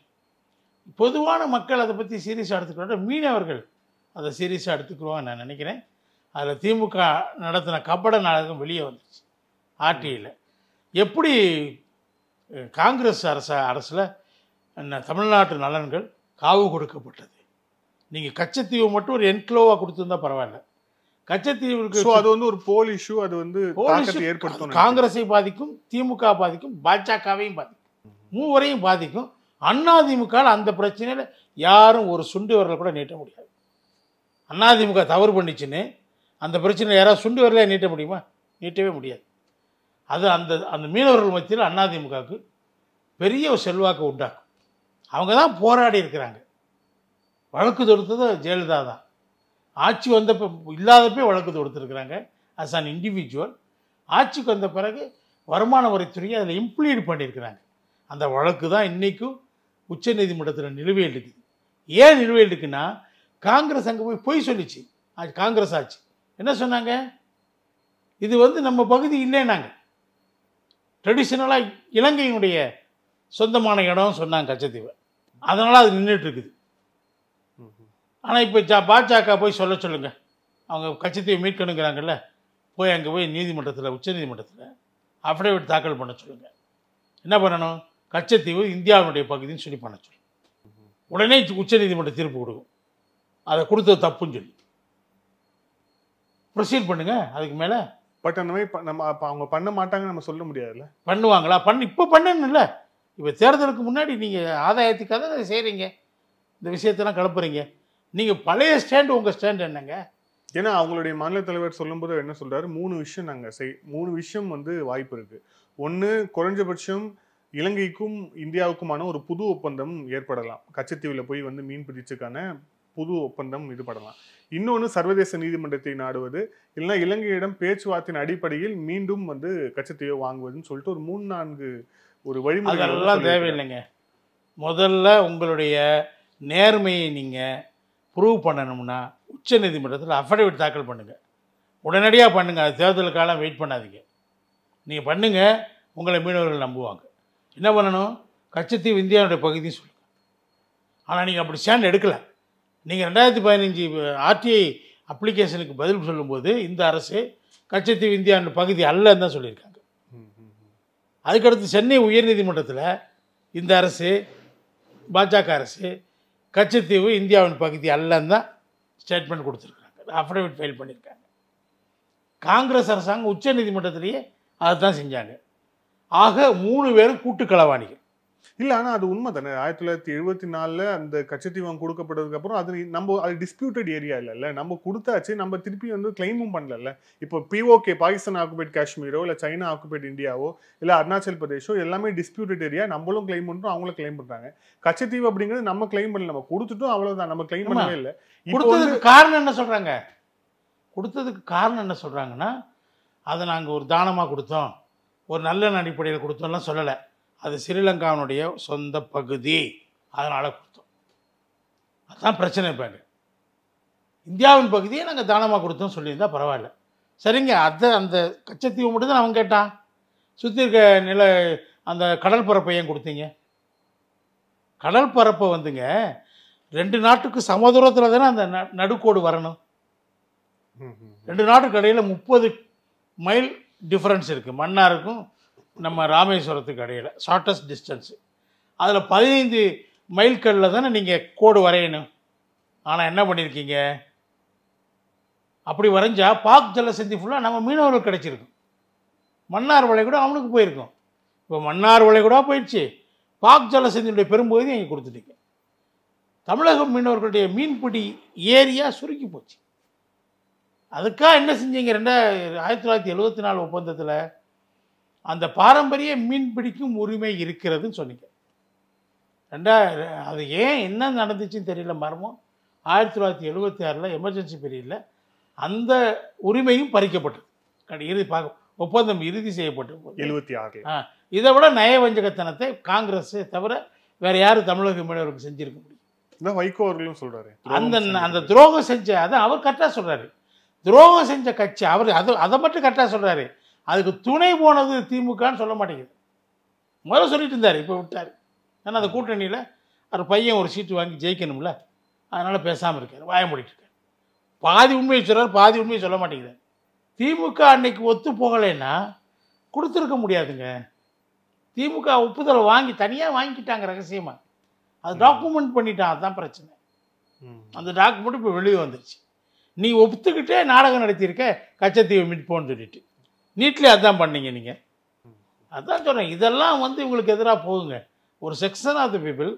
பொதுவான மக்கள் அதை பற்றி சீரியஸாக எடுத்துக்கிறோட மீனவர்கள் அதை சீரியஸாக எடுத்துக்கிறோம் நான் நினைக்கிறேன் அதில் திமுக நடத்தின கபட நாடகம் வெளியே வந்துச்சு ஆர்டியில் எப்படி காங்கிரஸ் அரச அரசில் தமிழ்நாட்டு நலன்கள் காவு கொடுக்கப்பட்டது நீங்கள் கச்சத்தீவு மட்டும் ஒரு என்க்ளோவாக கொடுத்துருந்தா பரவாயில்ல கச்சத்தீவுக்கு அது வந்து ஒரு போலி இஷ்யூ அது வந்து ஏற்படுத்தும் காங்கிரஸை பாதிக்கும் திமுக பாதிக்கும் பாஜகவையும் பாதிக்கும் மூவரையும் பாதிக்கும் அதிமுக அந்த பிரச்சனையில் யாரும் ஒரு சுண்டு வரல கூட நீட்ட முடியாது அதிமுக தவறு பண்ணிச்சுன்னு அந்த பிரச்சனையில் யாராவது சுண்டு வரலையா நீட்ட முடியுமா நீட்டவே முடியாது அது அந்த அந்த மீனவர்கள் மத்தியில் அதிமுகவுக்கு பெரிய செல்வாக்கு உண்டாக்கும் அவங்க தான் போராடி இருக்கிறாங்க வழக்கு தொடுத்தது ஜெயலலிதா தான் ஆட்சி வந்தப்போ இல்லாதப்பே வழக்கு தொடுத்துருக்குறாங்க அஸ் அன் இண்டிவிஜுவல் ஆட்சிக்கு வந்த பிறகு வருமான வரித்துறையை அதில் இம்ப்ளீட் பண்ணியிருக்கிறாங்க அந்த வழக்கு தான் இன்றைக்கும் உச்சநீதிமன்றத்தில் நிலுவையில் இருக்குது ஏன் நிலுவையில் இருக்குன்னா காங்கிரஸ் அங்கே போய் பொய் சொல்லிச்சு காங்கிரஸ் ஆட்சி என்ன சொன்னாங்க இது வந்து நம்ம பகுதி இல்லைனாங்க ட்ரெடிஷ்னலாக இலங்கையினுடைய சொந்தமான இடம் சொன்னாங்க கச்சத்தீவை அதனால் அது நின்றுட்டுருக்குது ஆனால் இப்போ ஜா பாஜக போய் சொல்ல சொல்லுங்கள் அவங்க கட்சித்தீவை மீட்கணுங்கிறாங்கல்ல போய் அங்கே போய் நீதிமன்றத்தில் உச்ச நீதிமன்றத்தில் அஃபிடேவிட் தாக்கல் பண்ண சொல்லுங்கள் என்ன பண்ணணும் கச்சத்தீவு இந்தியாவினுடைய பகுதின்னு சொல்லி பண்ண சொல்லு உடனே உச்ச நீதிமன்ற தீர்ப்பு கொடுக்கும் அதை கொடுத்தது தப்புன்னு சொல்லி ப்ரொசீட் பண்ணுங்கள் அதுக்கு மேலே பட் அந்த மாதிரி நம்ம அப்போ அவங்க பண்ண மாட்டாங்கன்னு நம்ம சொல்ல முடியாதுல்ல பண்ணுவாங்களா பண்ண இப்போ இல்லை இப்போ தேர்தலுக்கு முன்னாடி நீங்கள் ஆதாயத்துக்காக தான் செய்கிறீங்க இந்த விஷயத்தெல்லாம் கிளப்புறீங்க நீங்கள் பழைய ஸ்டாண்டு உங்கள் ஸ்டாண்ட் என்னங்க ஏன்னா அவங்களுடைய மாநில தலைவர் சொல்லும்போது என்ன சொல்றாரு மூணு விஷயம் நாங்கள் செய் மூணு விஷயம் வந்து வாய்ப்பு இருக்குது ஒன்று குறைஞ்சபட்சம் இலங்கைக்கும் இந்தியாவுக்குமான ஒரு புது ஒப்பந்தம் ஏற்படலாம் கச்சத்தீவில் போய் வந்து மீன் பிடிச்சுக்கான புது ஒப்பந்தம் இது படலாம் இன்னொன்று சர்வதேச நீதிமன்றத்தை நாடுவது இல்லைன்னா இலங்கையிடம் பேச்சுவார்த்தையின் அடிப்படையில் மீண்டும் வந்து கச்சத்தீவை வாங்குவதுன்னு சொல்லிட்டு ஒரு மூணு நான்கு ஒரு வழிமுறை தேவையில்லைங்க முதல்ல உங்களுடைய நேர்மையை நீங்கள் ப்ரூவ் பண்ணணும்னா உச்ச நீதிமன்றத்தில் அஃபிடவிட் தாக்கல் பண்ணுங்கள் உடனடியாக பண்ணுங்கள் அது தேர்தல் வெயிட் பண்ணாதீங்க நீங்கள் பண்ணுங்கள் உங்களை மீனவர்கள் நம்புவாங்க என்ன பண்ணணும் கச்சத்தீவு இந்தியாவுடைய பகுதியும் சொல்லுங்கள் ஆனால் நீங்கள் அப்படி ஸ்டாண்ட் எடுக்கலை நீங்கள் ரெண்டாயிரத்தி பதினஞ்சு ஆர்டிஐ அப்ளிகேஷனுக்கு பதில் சொல்லும்போது இந்த அரசு கச்சத்தீவு இந்தியாவின் பகுதி அல்லன்னு தான் சொல்லியிருக்காங்க அதுக்கடுத்து சென்னை உயர்நீதிமன்றத்தில் இந்த அரசு பாஜக அரசு கச்சத்தீவு இந்தியாவின் பகுதி அல்லன்னு தான் ஸ்டேட்மெண்ட் கொடுத்துருக்காங்க அஃபிடவிட் ஃபைல் பண்ணியிருக்காங்க காங்கிரஸ் அரசாங்கம் உச்ச நீதிமன்றத்திலேயே அதை தான் செஞ்சாங்க ஆக மூணு பேரும் கூட்டு களவாணிகள் இல்லை ஆனால் அது உண்மை தானே ஆயிரத்தி தொள்ளாயிரத்தி எழுபத்தி நாலில் அந்த கச்சத்தீவம் கொடுக்கப்பட்டதுக்கப்புறம் அது நம்ம அது டிஸ்பியூட்டட் ஏரியா இல்லைல்ல நம்ம கொடுத்தாச்சு நம்ம திருப்பி வந்து கிளைமும் பண்ணல இப்போ பிஓகே பாகிஸ்தான் ஆக்குபேட் காஷ்மீரோ இல்லை சைனா ஆக்குபேட் இந்தியாவோ இல்லை அருணாச்சல் பிரதேஷோ எல்லாமே டிஸ்பியூட்டட் ஏரியா நம்மளும் கிளைம் பண்ணுறோம் அவங்களும் கிளைம் பண்ணுறாங்க கச்சத்தீவு அப்படிங்கிறது நம்ம கிளைம் பண்ணல நம்ம கொடுத்துட்டோம் அவ்வளோதான் நம்ம கிளைம் பண்ணவே இல்லை கொடுத்ததுக்கு காரணம் என்ன சொல்கிறாங்க கொடுத்ததுக்கு காரணம் என்ன சொல்கிறாங்கன்னா அதை நாங்கள் ஒரு தானமாக கொடுத்தோம் ஒரு நல்ல அடிப்படையில் கொடுத்தோம்லாம் சொல்லலை அது ஸ்ரீலங்காவினுடைய சொந்த பகுதி அதனால் கொடுத்தோம் அதுதான் பிரச்சனை இப்போ இந்தியாவின் பகுதியை நாங்கள் தானமாக கொடுத்தோம் சொல்லியிருந்தால் பரவாயில்ல சரிங்க அதை அந்த கச்சத்தீவு மட்டும்தான் அவன் கேட்டான் சுற்றி இருக்க நில அந்த கடல் பரப்பை ஏன் கொடுத்தீங்க கடல் பரப்பை வந்துங்க ரெண்டு நாட்டுக்கு சமதூரத்தில் தானே அந்த நடுக்கோடு வரணும் ரெண்டு நாட்டுக்கு இடையில் முப்பது மைல் டிஃப்ரென்ஸ் இருக்குது மண்ணாருக்கும் நம்ம ராமேஸ்வரத்துக்கு இடையில் ஷார்ட்டஸ்ட் டிஸ்டன்ஸு அதில் பதினைந்து மைல்கல்லில் தானே நீங்கள் கோடு வரையணும் ஆனால் என்ன பண்ணியிருக்கீங்க அப்படி வரைஞ்சால் பாக் ஜலசந்தி ஃபுல்லாக நம்ம மீனவர்கள் கிடச்சிருக்கும் மன்னார் கூட அவனுக்கு போயிருக்கோம் இப்போ மன்னார் கூட போயிடுச்சு பாக் ஜலசந்தியுடைய பெரும்பகுதி நீங்கள் கொடுத்துட்டீங்க தமிழக மீனவர்களுடைய மீன்பிடி ஏரியா சுருக்கி போச்சு அதுக்காக என்ன செஞ்சீங்க ரெண்டாயிரத்தி ஆயிரத்தி தொள்ளாயிரத்தி எழுபத்தி நாலு ஒப்பந்தத்தில் அந்த பாரம்பரிய மீன் பிடிக்கும் உரிமை இருக்கிறதுன்னு சொன்னீங்க ரெண்டா அது ஏன் என்ன நடந்துச்சுன்னு தெரியல மர்மம் ஆயிரத்தி தொள்ளாயிரத்தி எழுபத்தி ஆறில் எமர்ஜென்சி பீரியடில் அந்த உரிமையும் பறிக்கப்பட்டது கடை இறுதி பார்க்க ஒப்பந்தம் இறுதி செய்யப்பட்டு எழுபத்தி ஆறு ஆ இதை விட நயவஞ்சகத்தனத்தை காங்கிரஸ் தவிர வேறு யாரும் தமிழக மீனவருக்கு செஞ்சிருக்க முடியும் வைகோ அவர்களும் சொல்கிறாரு அந்த அந்த துரோகம் செஞ்ச அதை அவர் கரெக்டாக சொல்கிறாரு துரோகம் செஞ்ச கட்சி அவர் அதை அதை மட்டும் கரெக்டாக சொல்கிறாரு அதுக்கு துணை போனது திமுகன்னு சொல்ல மாட்டேங்குது முதல்ல சொல்லிட்டு இருந்தார் இப்போ விட்டார் ஏன்னா அந்த கூட்டணியில் அவர் பையன் ஒரு சீட்டு வாங்கி ஜெயிக்கணும்ல அதனால் பேசாமல் இருக்கார் வாய மூடிட்டு இருக்கார் பாதி உண்மையை சொல்கிறார் பாதி உண்மையை சொல்ல மாட்டேங்கிறார் திமுக அன்னைக்கு ஒத்து போகலைன்னா கொடுத்துருக்க முடியாதுங்க திமுக ஒப்புதலை வாங்கி தனியாக வாங்கிக்கிட்டாங்க ரகசியமாக அது டாக்குமெண்ட் பண்ணிட்டான் அதுதான் பிரச்சனை அந்த டாக்குமெண்ட் இப்போ வெளியே வந்துருச்சு நீ ஒத்துக்கிட்டே நாடகம் நடத்தியிருக்க கச்சத்தீவை மீட்போன்னு சொல்லிட்டு நீட்லேயே அதான் பண்ணீங்க நீங்கள் அதான் சொல்கிறேன் இதெல்லாம் வந்து இவங்களுக்கு எதிராக போகுங்க ஒரு செக்ஷன் ஆஃப் த பீப்புள்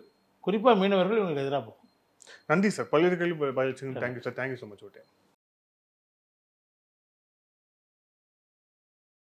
குறிப்பாக மீனவர்கள் இவங்களுக்கு எதிராக போகும் நன்றி சார் பல்வேறு கேள்வி thank you sir thank you so much okay